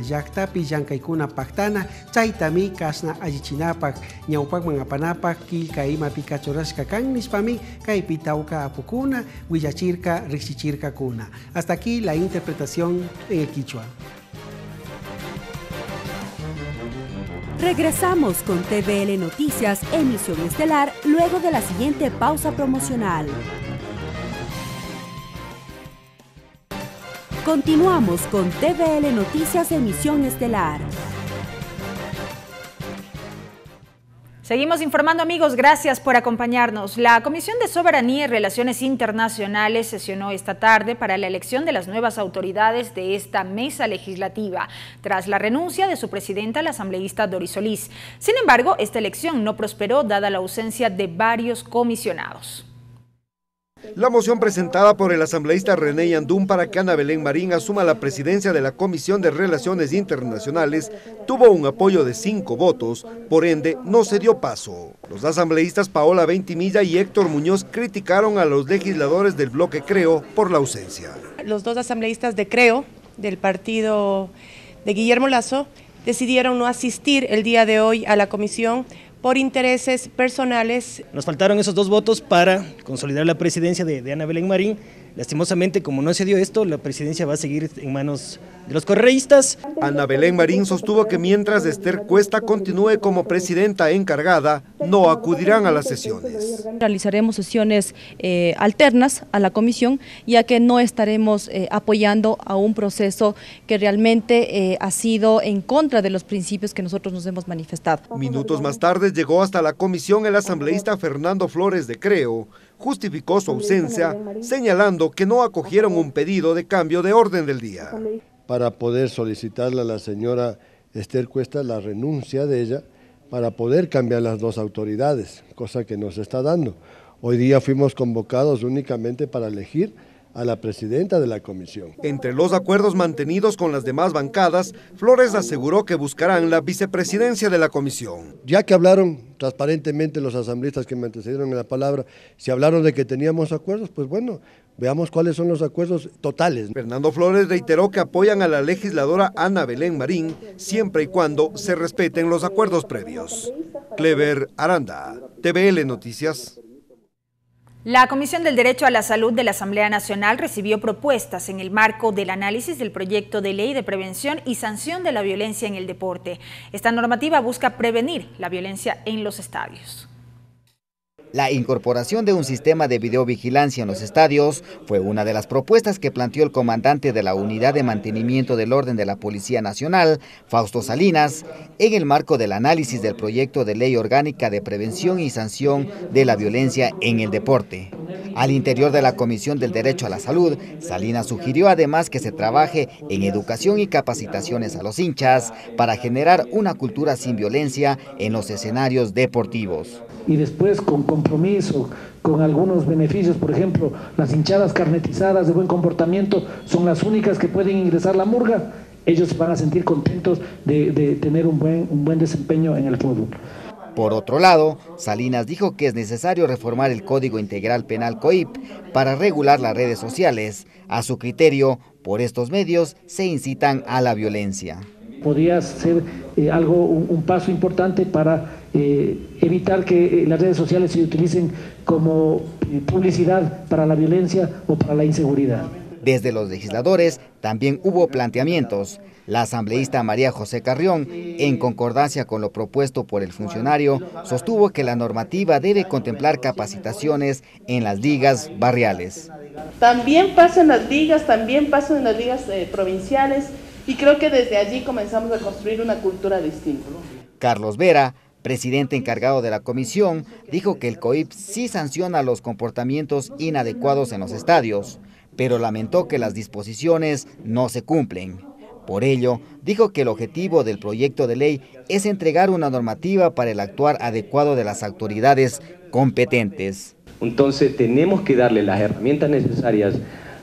kai kuna paktana chaytami kasna allichinapaq ñawpakman apanapaq killka mapika churashka kan mispami, kai pitauka apukuna rixichirka kuna hasta aquí la interpretación en el quichua Regresamos con TVL Noticias, emisión estelar, luego de la siguiente pausa promocional. Continuamos con TVL Noticias, emisión estelar. Seguimos informando amigos, gracias por acompañarnos. La Comisión de Soberanía y Relaciones Internacionales sesionó esta tarde para la elección de las nuevas autoridades de esta mesa legislativa, tras la renuncia de su presidenta, la asambleísta Doris Solís. Sin embargo, esta elección no prosperó dada la ausencia de varios comisionados. La moción presentada por el asambleísta René Yandún para que Ana Belén Marín asuma la presidencia de la Comisión de Relaciones Internacionales tuvo un apoyo de cinco votos, por ende no se dio paso. Los asambleístas Paola Ventimilla y Héctor Muñoz criticaron a los legisladores del bloque Creo por la ausencia. Los dos asambleístas de Creo, del partido de Guillermo Lazo, decidieron no asistir el día de hoy a la comisión por intereses personales. Nos faltaron esos dos votos para consolidar la presidencia de, Ana Belén Marín. Lastimosamente, como no se dio esto, la presidencia va a seguir en manos de los correístas. Ana Belén Marín sostuvo que mientras Esther Cuesta continúe como presidenta encargada, no acudirán a las sesiones. Realizaremos sesiones eh, alternas a la comisión, ya que no estaremos eh, apoyando a un proceso que realmente eh, ha sido en contra de los principios que nosotros nos hemos manifestado. Minutos más tarde llegó hasta la comisión el asambleísta Fernando Flores de Creo, justificó su ausencia señalando que no acogieron un pedido de cambio de orden del día. Para poder solicitarle a la señora Esther Cuesta la renuncia de ella para poder cambiar las dos autoridades, cosa que nos está dando. Hoy día fuimos convocados únicamente para elegir a la presidenta de la comisión. Entre los acuerdos mantenidos con las demás bancadas, Flores aseguró que buscarán la vicepresidencia de la comisión. Ya que hablaron transparentemente los asambleístas que me antecedieron en la palabra, si hablaron de que teníamos acuerdos, pues bueno, veamos cuáles son los acuerdos totales. Fernando Flores reiteró que apoyan a la legisladora Ana Belén Marín siempre y cuando se respeten los acuerdos previos. Clever Aranda, TVL Noticias. La Comisión del Derecho a la Salud de la Asamblea Nacional recibió propuestas en el marco del análisis del proyecto de ley de prevención y sanción de la violencia en el deporte. Esta normativa busca prevenir la violencia en los estadios. La incorporación de un sistema de videovigilancia en los estadios fue una de las propuestas que planteó el comandante de la Unidad de Mantenimiento del Orden de la Policía Nacional, Fausto Salinas, en el marco del análisis del proyecto de ley orgánica de prevención y sanción de la violencia en el deporte. Al interior de la Comisión del Derecho a la Salud, Salinas sugirió además que se trabaje en educación y capacitaciones a los hinchas para generar una cultura sin violencia en los escenarios deportivos y después con compromiso, con algunos beneficios, por ejemplo, las hinchadas carnetizadas de buen comportamiento son las únicas que pueden ingresar la murga, ellos van a sentir contentos de, tener un buen, un buen desempeño en el fútbol. Por otro lado, Salinas dijo que es necesario reformar el Código Integral Penal COIP para regular las redes sociales. A su criterio, por estos medios se incitan a la violencia. Podría ser eh, algo, un, paso importante para eh, evitar que eh, las redes sociales se utilicen como publicidad para la violencia o para la inseguridad. Desde los legisladores también hubo planteamientos. La asambleísta María José Carrión, en concordancia con lo propuesto por el funcionario, sostuvo que la normativa debe contemplar capacitaciones en las ligas barriales. También pasan las ligas, también pasan en las ligas provinciales, y creo que desde allí comenzamos a construir una cultura distinta. Carlos Vera, presidente encargado de la comisión, dijo que el COIP sí sanciona los comportamientos inadecuados en los estadios, pero lamentó que las disposiciones no se cumplen. Por ello, dijo que el objetivo del proyecto de ley es entregar una normativa para el actuar adecuado de las autoridades competentes. Entonces tenemos que darle las herramientas necesarias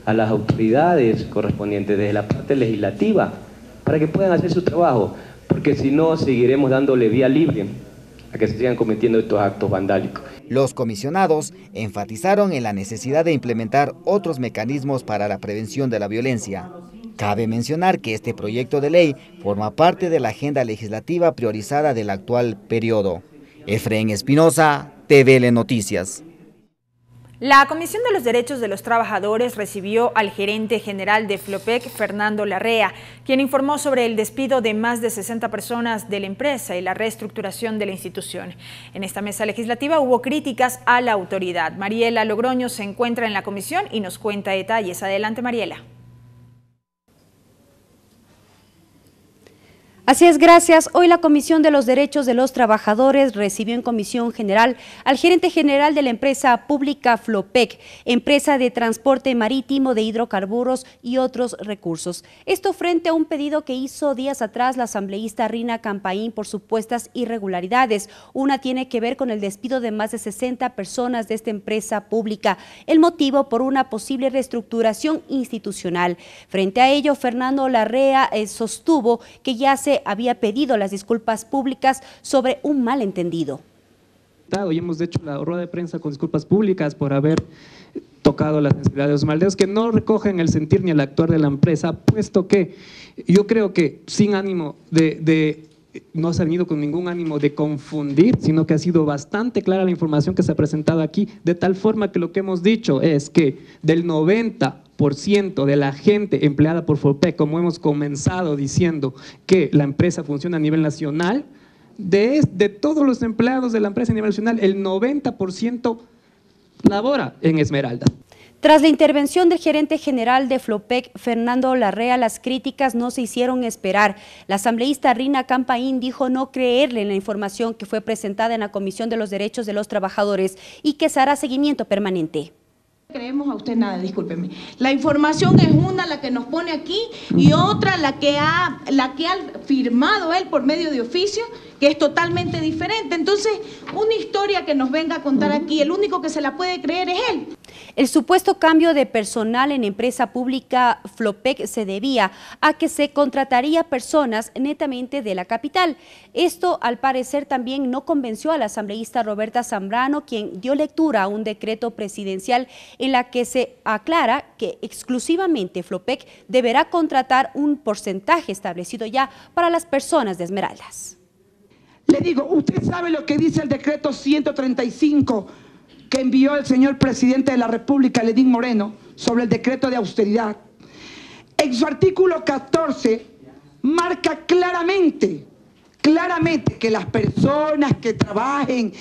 a las autoridades correspondientes desde la parte legislativa para que puedan hacer su trabajo, porque si no seguiremos dándole vía libre a que se sigan cometiendo estos actos vandálicos. Los comisionados enfatizaron en la necesidad de implementar otros mecanismos para la prevención de la violencia. Cabe mencionar que este proyecto de ley forma parte de la agenda legislativa priorizada del actual periodo. Efraín Espinosa, TVL Noticias. La Comisión de los Derechos de los Trabajadores recibió al gerente general de Flopec, Fernando Larrea, quien informó sobre el despido de más de 60 personas de la empresa y la reestructuración de la institución. En esta mesa legislativa hubo críticas a la autoridad. Mariela Logroño se encuentra en la comisión y nos cuenta detalles. Adelante, Mariela. Así es, gracias. Hoy la Comisión de los Derechos de los Trabajadores recibió en comisión general al gerente general de la empresa pública Flopec, empresa de transporte marítimo de hidrocarburos y otros recursos. Esto frente a un pedido que hizo días atrás la asambleísta Rina Campaín por supuestas irregularidades. Una tiene que ver con el despido de más de 60 personas de esta empresa pública, el motivo por una posible reestructuración institucional. Frente a ello, Fernando Larrea eh, sostuvo que ya se había pedido las disculpas públicas sobre un malentendido. Y hemos hecho la rueda de prensa con disculpas públicas por haber tocado las necesidades de los maldeos que no recogen el sentir ni el actuar de la empresa, puesto que yo creo que sin ánimo de, no se ha venido con ningún ánimo de confundir, sino que ha sido bastante clara la información que se ha presentado aquí, de tal forma que lo que hemos dicho es que del 90 ciento de la gente empleada por Flopec, como hemos comenzado diciendo que la empresa funciona a nivel nacional, de, de todos los empleados de la empresa a nivel nacional, el 90% labora en Esmeralda. Tras la intervención del gerente general de Flopec, Fernando Larrea, las críticas no se hicieron esperar. La asambleísta Rina Campaín dijo no creerle en la información que fue presentada en la Comisión de los Derechos de los Trabajadores y que se hará seguimiento permanente creemos a usted nada, discúlpeme. La información es una la que nos pone aquí y otra la que ha, la que ha firmado él por medio de oficio, que es totalmente diferente. Entonces, una historia que nos venga a contar aquí, el único que se la puede creer es él. El supuesto cambio de personal en empresa pública Flopec se debía a que se contrataría personas netamente de la capital. Esto, al parecer, también no convenció a la asambleísta Roberta Zambrano, quien dio lectura a un decreto presidencial en la que se aclara que exclusivamente Flopec deberá contratar un porcentaje establecido ya para las personas de Esmeraldas. Le digo, usted sabe lo que dice el decreto 135 que envió el señor presidente de la República, Lenín Moreno, sobre el decreto de austeridad, en su artículo 14 marca claramente, claramente que las personas que trabajen,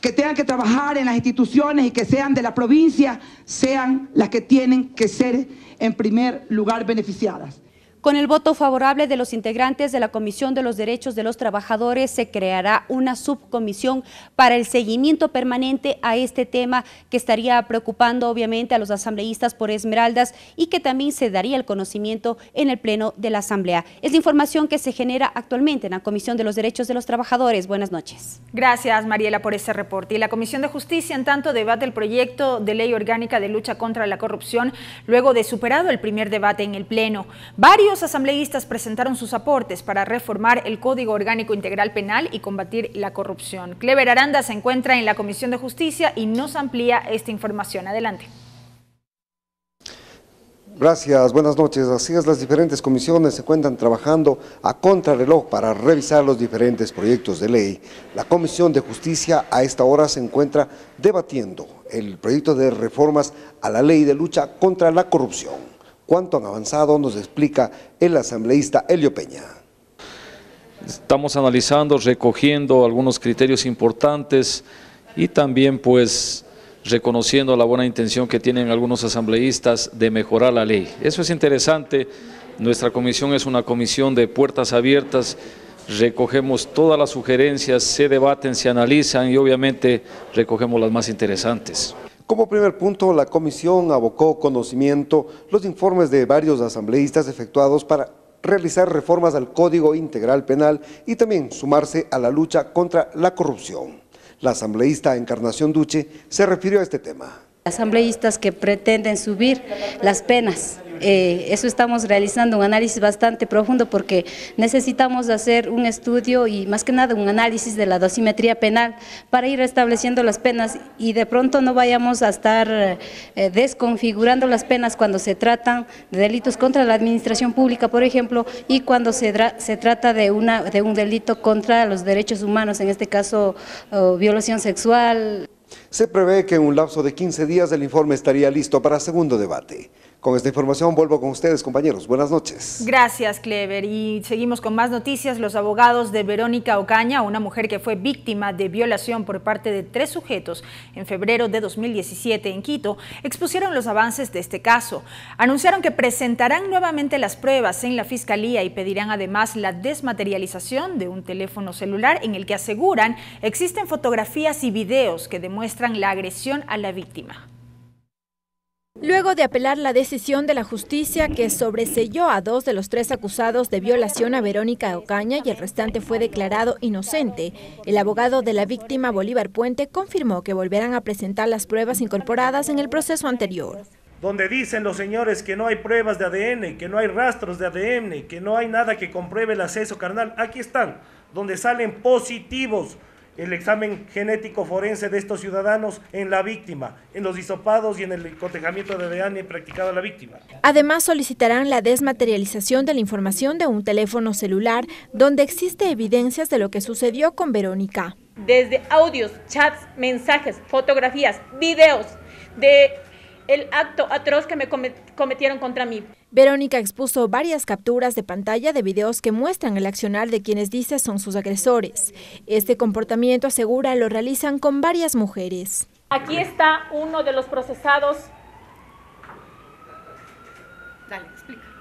que tengan que trabajar en las instituciones y que sean de la provincia, sean las que tienen que ser en primer lugar beneficiadas. Con el voto favorable de los integrantes de la Comisión de los Derechos de los Trabajadores se creará una subcomisión para el seguimiento permanente a este tema que estaría preocupando obviamente a los asambleístas por Esmeraldas y que también se daría el conocimiento en el Pleno de la Asamblea. Es la información que se genera actualmente en la Comisión de los Derechos de los Trabajadores. Buenas noches. Gracias Mariela por ese reporte. Y la Comisión de Justicia en tanto debate el proyecto de ley orgánica de lucha contra la corrupción luego de superado el primer debate en el Pleno. Varios los asambleístas presentaron sus aportes para reformar el Código Orgánico Integral Penal y combatir la corrupción. Clever Aranda se encuentra en la Comisión de Justicia y nos amplía esta información. Adelante. Gracias, buenas noches. Así es, las diferentes comisiones se encuentran trabajando a contrarreloj para revisar los diferentes proyectos de ley. La Comisión de Justicia a esta hora se encuentra debatiendo el proyecto de reformas a la ley de lucha contra la corrupción cuánto han avanzado, nos explica el asambleísta Elio Peña. Estamos analizando, recogiendo algunos criterios importantes y también pues reconociendo la buena intención que tienen algunos asambleístas de mejorar la ley. Eso es interesante, nuestra comisión es una comisión de puertas abiertas, recogemos todas las sugerencias, se debaten, se analizan y obviamente recogemos las más interesantes. Como primer punto, la comisión abocó conocimiento los informes de varios asambleístas efectuados para realizar reformas al Código Integral Penal y también sumarse a la lucha contra la corrupción. La asambleísta Encarnación Duche se refirió a este tema. Asambleístas que pretenden subir las penas. Eh, eso estamos realizando un análisis bastante profundo porque necesitamos hacer un estudio y más que nada un análisis de la dosimetría penal para ir estableciendo las penas y de pronto no vayamos a estar eh, desconfigurando las penas cuando se tratan de delitos contra la administración pública, por ejemplo, y cuando se, se trata de, una, de un delito contra los derechos humanos, en este caso oh, violación sexual. Se prevé que en un lapso de 15 días el informe estaría listo para segundo debate. Con esta información vuelvo con ustedes, compañeros. Buenas noches. Gracias, Clever. Y seguimos con más noticias. Los abogados de Verónica Ocaña, una mujer que fue víctima de violación por parte de tres sujetos en febrero de 2017 en Quito, expusieron los avances de este caso. Anunciaron que presentarán nuevamente las pruebas en la fiscalía y pedirán además la desmaterialización de un teléfono celular en el que aseguran existen fotografías y videos que demuestran la agresión a la víctima. Luego de apelar la decisión de la justicia que sobreselló a dos de los tres acusados de violación a Verónica Ocaña y el restante fue declarado inocente, el abogado de la víctima Bolívar Puente confirmó que volverán a presentar las pruebas incorporadas en el proceso anterior. Donde dicen los señores que no hay pruebas de ADN, que no hay rastros de ADN, que no hay nada que compruebe el acceso carnal, aquí están, donde salen positivos el examen genético forense de estos ciudadanos en la víctima, en los disopados y en el cotejamiento de ADN practicado a la víctima. Además, solicitarán la desmaterialización de la información de un teléfono celular donde existe evidencias de lo que sucedió con Verónica. Desde audios, chats, mensajes, fotografías, videos de el acto atroz que me cometieron contra mí. Verónica expuso varias capturas de pantalla de videos que muestran el accionar de quienes dice son sus agresores. Este comportamiento, asegura, lo realizan con varias mujeres. Aquí está uno de los procesados Dale,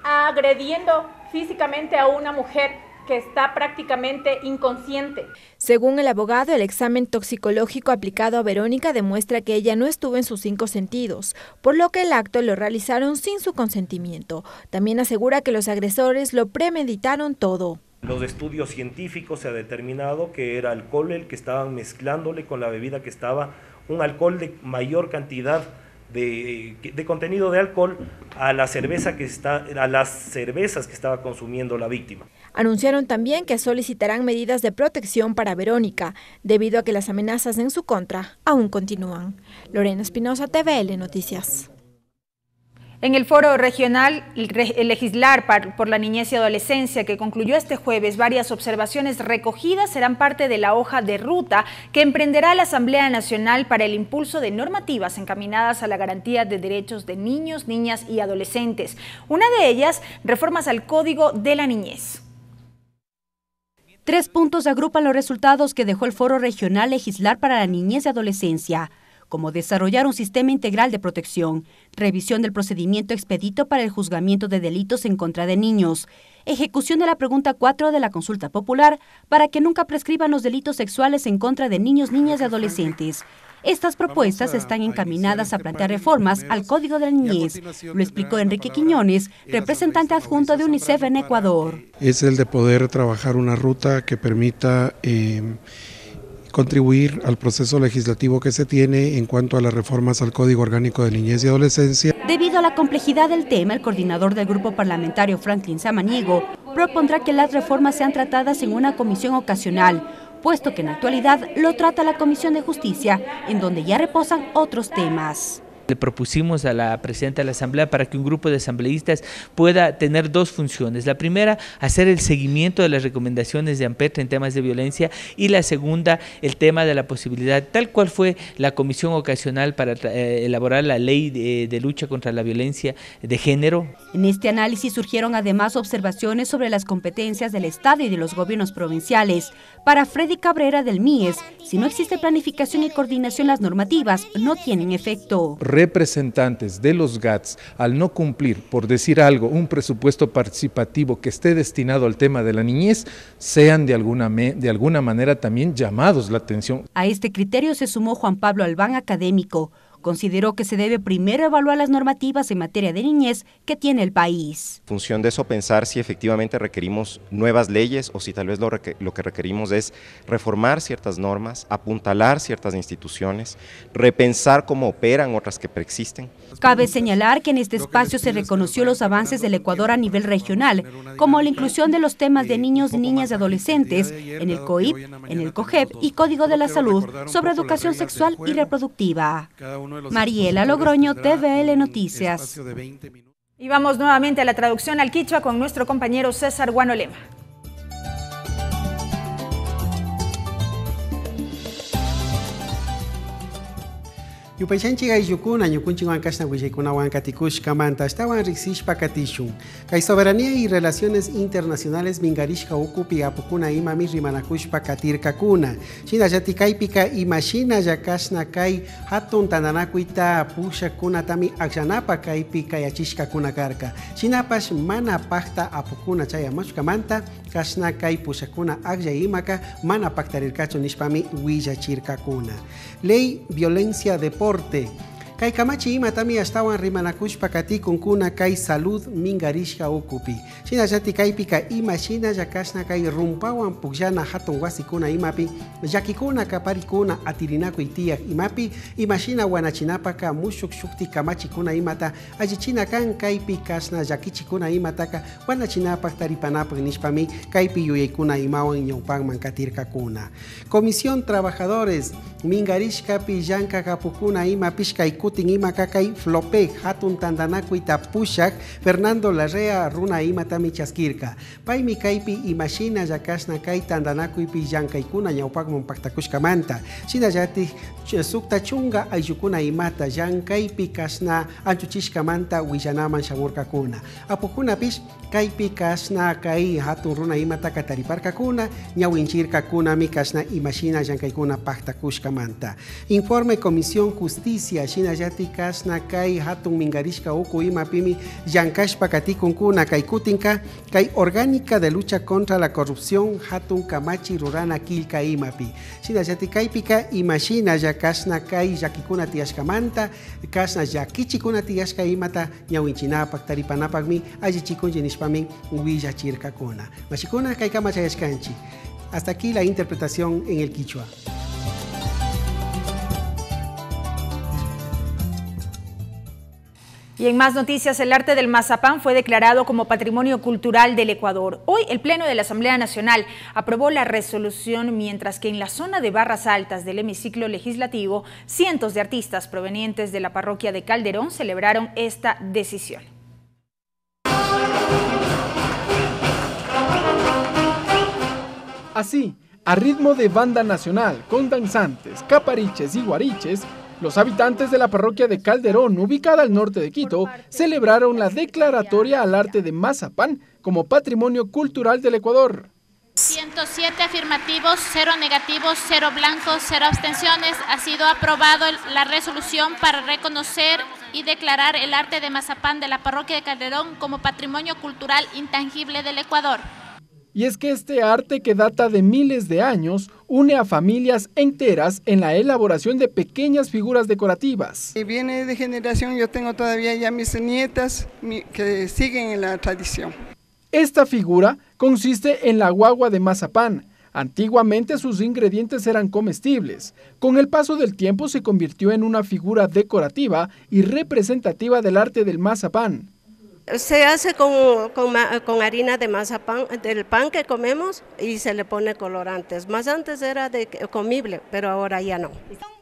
agrediendo físicamente a una mujer que está prácticamente inconsciente. Según el abogado, el examen toxicológico aplicado a Verónica demuestra que ella no estuvo en sus cinco sentidos, por lo que el acto lo realizaron sin su consentimiento. También asegura que los agresores lo premeditaron todo. Los estudios científicos se ha determinado que era alcohol el que estaban mezclándole con la bebida que estaba, un alcohol de mayor cantidad de, de, contenido de alcohol a la cerveza que está, a las cervezas que estaba consumiendo la víctima. Anunciaron también que solicitarán medidas de protección para Verónica, debido a que las amenazas en su contra aún continúan. Lorena Espinosa, TVL Noticias. En el foro regional Legislar por la Niñez y Adolescencia que concluyó este jueves, varias observaciones recogidas serán parte de la hoja de ruta que emprenderá la Asamblea Nacional para el impulso de normativas encaminadas a la garantía de derechos de niños, niñas y adolescentes. Una de ellas, reformas al Código de la Niñez. Tres puntos agrupan los resultados que dejó el Foro Regional Legislar para la Niñez y Adolescencia, como desarrollar un sistema integral de protección, revisión del procedimiento expedito para el juzgamiento de delitos en contra de niños, ejecución de la pregunta 4 de la consulta popular para que nunca prescriban los delitos sexuales en contra de niños, niñas y adolescentes, estas propuestas están encaminadas este a plantear reformas al Código de la Niñez, lo explicó Enrique Quiñones, representante adjunto de UNICEF en Ecuador. Es el de poder trabajar una ruta que permita... Em, contribuir al proceso legislativo que se tiene en cuanto a las reformas al Código Orgánico de Niñez y Adolescencia. Debido a la complejidad del tema, el coordinador del grupo parlamentario Franklin Samaniego propondrá que las reformas sean tratadas en una comisión ocasional, puesto que en la actualidad lo trata la Comisión de Justicia, en donde ya reposan otros temas. Le propusimos a la presidenta de la Asamblea para que un grupo de asambleístas pueda tener dos funciones. La primera, hacer el seguimiento de las recomendaciones de AMPETRA en temas de violencia y la segunda, el tema de la posibilidad, tal cual fue la comisión ocasional para eh, elaborar la ley de, lucha contra la violencia de género. En este análisis surgieron además observaciones sobre las competencias del Estado y de los gobiernos provinciales. Para Freddy Cabrera del MIES, si no existe planificación y coordinación, las normativas no tienen efecto representantes de los GATS, al no cumplir, por decir algo, un presupuesto participativo que esté destinado al tema de la niñez, sean de alguna, de alguna manera también llamados la atención. A este criterio se sumó Juan Pablo Albán, académico. Consideró que se debe primero evaluar las normativas en materia de niñez que tiene el país. función de eso, pensar si efectivamente requerimos nuevas leyes o si tal vez lo, lo que requerimos es reformar ciertas normas, apuntalar ciertas instituciones, repensar cómo operan otras que preexisten. Cabe señalar que en este espacio se reconoció los avances del Ecuador a nivel regional, como la inclusión de los temas de niños, niñas y adolescentes en el COIP, en el COGEP y Código de la Salud sobre educación sexual y reproductiva. Mariela Logroño, TVL Noticias. Y vamos nuevamente a la traducción al quichua con nuestro compañero César Guanolema. Yupaychanchik ayllukuna ñukunchik katikush kamanta está ashtawan rixish katishun kay soberanía y relaciones internacionales mingarishka ukupi apukuna imami rimanakushpa katirkakuna shinallatik kaypika imashinalla yakashna kay hatun tami pullakunatami akllanapak kaypi kayachishkakuna karka shinapash mana pakta apukuna kamanta, kashna kay pullakuna aklla imaka mana paktarirkachu nishpami kakuna. ley violencia de por Corte. Kay kamachi ima imatami ashtawan kuna kai salud mingarishka ukupi. Shinallati kaipika ima shinalla kashna kai rumpawan pukllana hatun wasikuna imapi llakikuna kaparikuna atirinakuy tiyak imapi ima shina wanachinapaka mushuk shukti kamachikuna imata allichina kan kaypi kashna llakichikuna imataka wanachinapak taripanapak nishpami kaypi yuyaykuna imawan ñawpanman katirkakuna. Comisión Trabajadores mingarishkapi llankakapukuna ima pishkaykuna Putin ima flope hatun tandanakuy tapushak Fernando Larrea runa ima tami chaskirka paymi kaypi imashina llakashna kay tandanakuypi llankaykuna Manta. Shina shinallatik sukta chunga ayukuna imata llankaypi kashna anchuchishkamanta willanaman shamurkakuna apukunapish kaipi kashna kai hatun runa imata kuna mi kashna imashina kuna packta manta. Informe Comisión Justicia China yati kasna kay hatun mingarishka uku pakati kunku nakai kutinka kai orgánica de lucha contra la corrupción hatun kamachi rurana kilka imapi shinallatik kaypika imashinalla kasna kay llakikuna tiyashkamanta kasna llakichikuna tiyashka imata ñawinchinapak taripanapakmi allichikunlla nishpamin willachirkakuna mashikuna kaykama chayashkanchik Hasta aquí la interpretación en el quichua. Y en más noticias, el arte del mazapán fue declarado como Patrimonio Cultural del Ecuador. Hoy el Pleno de la Asamblea Nacional aprobó la resolución, mientras que en la zona de barras altas del hemiciclo legislativo, cientos de artistas provenientes de la parroquia de Calderón celebraron esta decisión. Así, a ritmo de banda nacional, con danzantes, capariches y guariches, los habitantes de la parroquia de Calderón, ubicada al norte de Quito, celebraron la declaratoria al arte de Mazapán como Patrimonio Cultural del Ecuador. 107 afirmativos, 0 negativos, 0 blancos, 0 abstenciones. Ha sido aprobado la resolución para reconocer y declarar el arte de Mazapán de la parroquia de Calderón como patrimonio cultural intangible del Ecuador. Y es que este arte que data de miles de años une a familias enteras en la elaboración de pequeñas figuras decorativas. viene de generación, yo tengo todavía ya mis nietas que siguen en la tradición. Esta figura consiste en la guagua de mazapán. Antiguamente sus ingredientes eran comestibles. Con el paso del tiempo se convirtió en una figura decorativa y representativa del arte del mazapán. Se hace con, harina de mazapán, del pan que comemos y se le pone colorantes. Más antes era de comible, pero ahora ya no.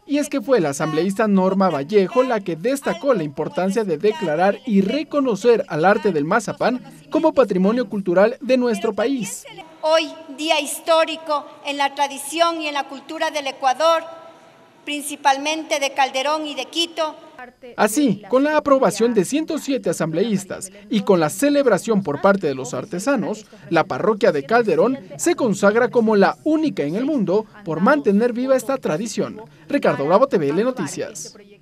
Y es que fue la asambleísta Norma Vallejo la que destacó la importancia de declarar y reconocer al arte del mazapán como patrimonio cultural de nuestro país. Hoy, día histórico en la tradición y en la cultura del Ecuador, principalmente de Calderón y de Quito, Así, con la aprobación de 107 asambleístas y con la celebración por parte de los artesanos, la parroquia de Calderón se consagra como la única en el mundo por mantener viva esta tradición. Ricardo Bravo, TVL Noticias. Este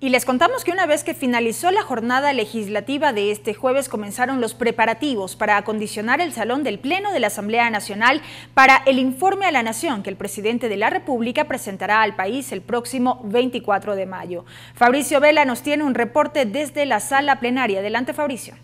y les contamos que una vez que finalizó la jornada legislativa de este jueves comenzaron los preparativos para acondicionar el salón del Pleno de la Asamblea Nacional para el informe a la Nación que el presidente de la República presentará al país el próximo 24 de mayo. Fabricio Vela nos tiene un reporte desde la sala plenaria. Adelante Fabricio.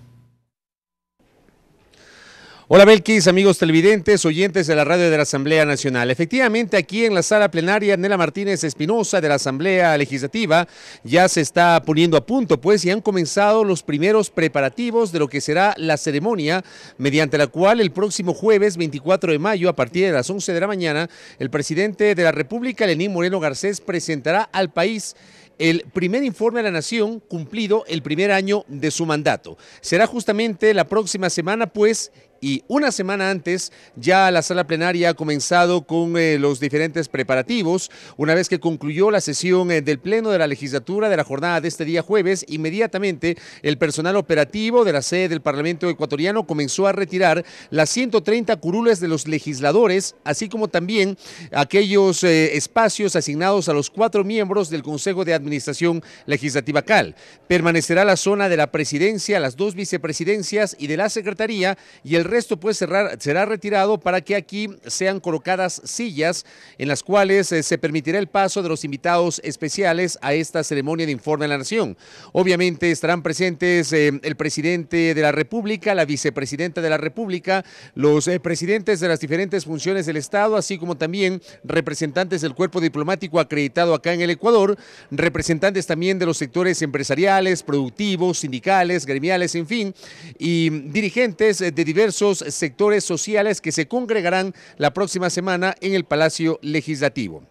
Hola Belkis, amigos televidentes, oyentes de la radio de la Asamblea Nacional. Efectivamente, aquí en la sala plenaria, Nela Martínez Espinosa de la Asamblea Legislativa ya se está poniendo a punto, pues, y han comenzado los primeros preparativos de lo que será la ceremonia, mediante la cual el próximo jueves 24 de mayo, a partir de las 11 de la mañana, el presidente de la República, Lenín Moreno Garcés, presentará al país el primer informe a la nación cumplido el primer año de su mandato. Será justamente la próxima semana, pues, y una semana antes ya la sala plenaria ha comenzado con eh, los diferentes preparativos. Una vez que concluyó la sesión eh, del Pleno de la Legislatura de la jornada de este día jueves, inmediatamente el personal operativo de la sede del Parlamento ecuatoriano comenzó a retirar las 130 curules de los legisladores, así como también aquellos eh, espacios asignados a los cuatro miembros del Consejo de Administración Legislativa CAL. Permanecerá la zona de la presidencia, las dos vicepresidencias y de la secretaría y el esto, pues cerrar, será retirado para que aquí sean colocadas sillas en las cuales eh, se permitirá el paso de los invitados especiales a esta ceremonia de informe de la nación. Obviamente estarán presentes eh, el presidente de la República, la vicepresidenta de la República, los eh, presidentes de las diferentes funciones del Estado, así como también representantes del cuerpo diplomático acreditado acá en el Ecuador, representantes también de los sectores empresariales, productivos, sindicales, gremiales, en fin, y dirigentes de diversos sectores sociales que se congregarán la próxima semana en el Palacio Legislativo.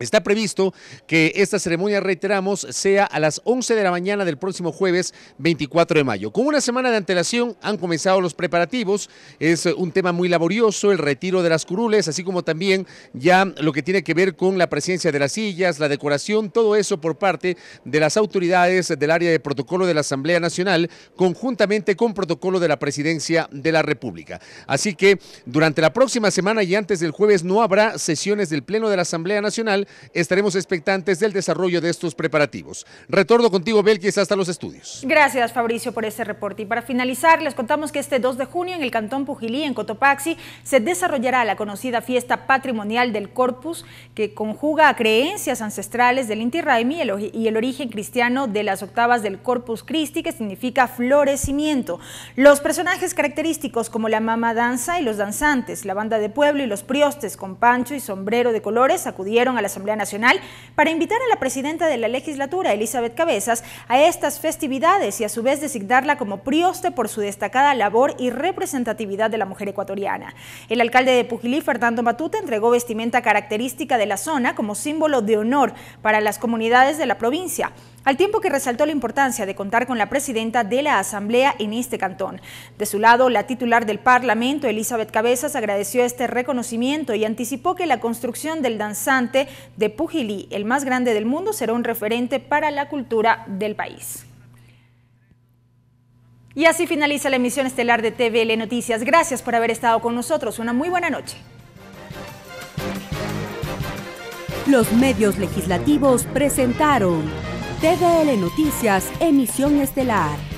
Está previsto que esta ceremonia, reiteramos, sea a las 11 de la mañana del próximo jueves 24 de mayo. Con una semana de antelación han comenzado los preparativos. Es eh, un tema muy laborioso, el retiro de las curules, así como también ya lo que tiene que ver con la presencia de las sillas, la decoración, todo eso por parte de las autoridades del área de protocolo de la Asamblea Nacional, conjuntamente con protocolo de la Presidencia de la República. Así que durante la próxima semana y antes del jueves no habrá sesiones del Pleno de la Asamblea Nacional estaremos expectantes del desarrollo de estos preparativos. Retorno contigo, Belkis, hasta los estudios. Gracias, Fabricio, por este reporte. Y para finalizar, les contamos que este 2 de junio en el Cantón Pujilí, en Cotopaxi, se desarrollará la conocida fiesta patrimonial del Corpus, que conjuga a creencias ancestrales del Inti Raimi y el origen cristiano de las octavas del Corpus Christi, que significa florecimiento. Los personajes característicos como la mamá danza y los danzantes, la banda de pueblo y los priostes con pancho y sombrero de colores acudieron a las Asamblea Nacional para invitar a la presidenta de la legislatura, Elizabeth Cabezas, a estas festividades y a su vez designarla como prioste por su destacada labor y representatividad de la mujer ecuatoriana. El alcalde de Pujilí, Fernando Matute, entregó vestimenta característica de la zona como símbolo de honor para las comunidades de la provincia al tiempo que resaltó la importancia de contar con la presidenta de la Asamblea en este cantón. De su lado, la titular del Parlamento, Elizabeth Cabezas, agradeció este reconocimiento y anticipó que la construcción del danzante de Pujilí, el más grande del mundo, será un referente para la cultura del país. Y así finaliza la emisión estelar de TVL Noticias. Gracias por haber estado con nosotros. Una muy buena noche. Los medios legislativos presentaron TVL Noticias, emisión estelar.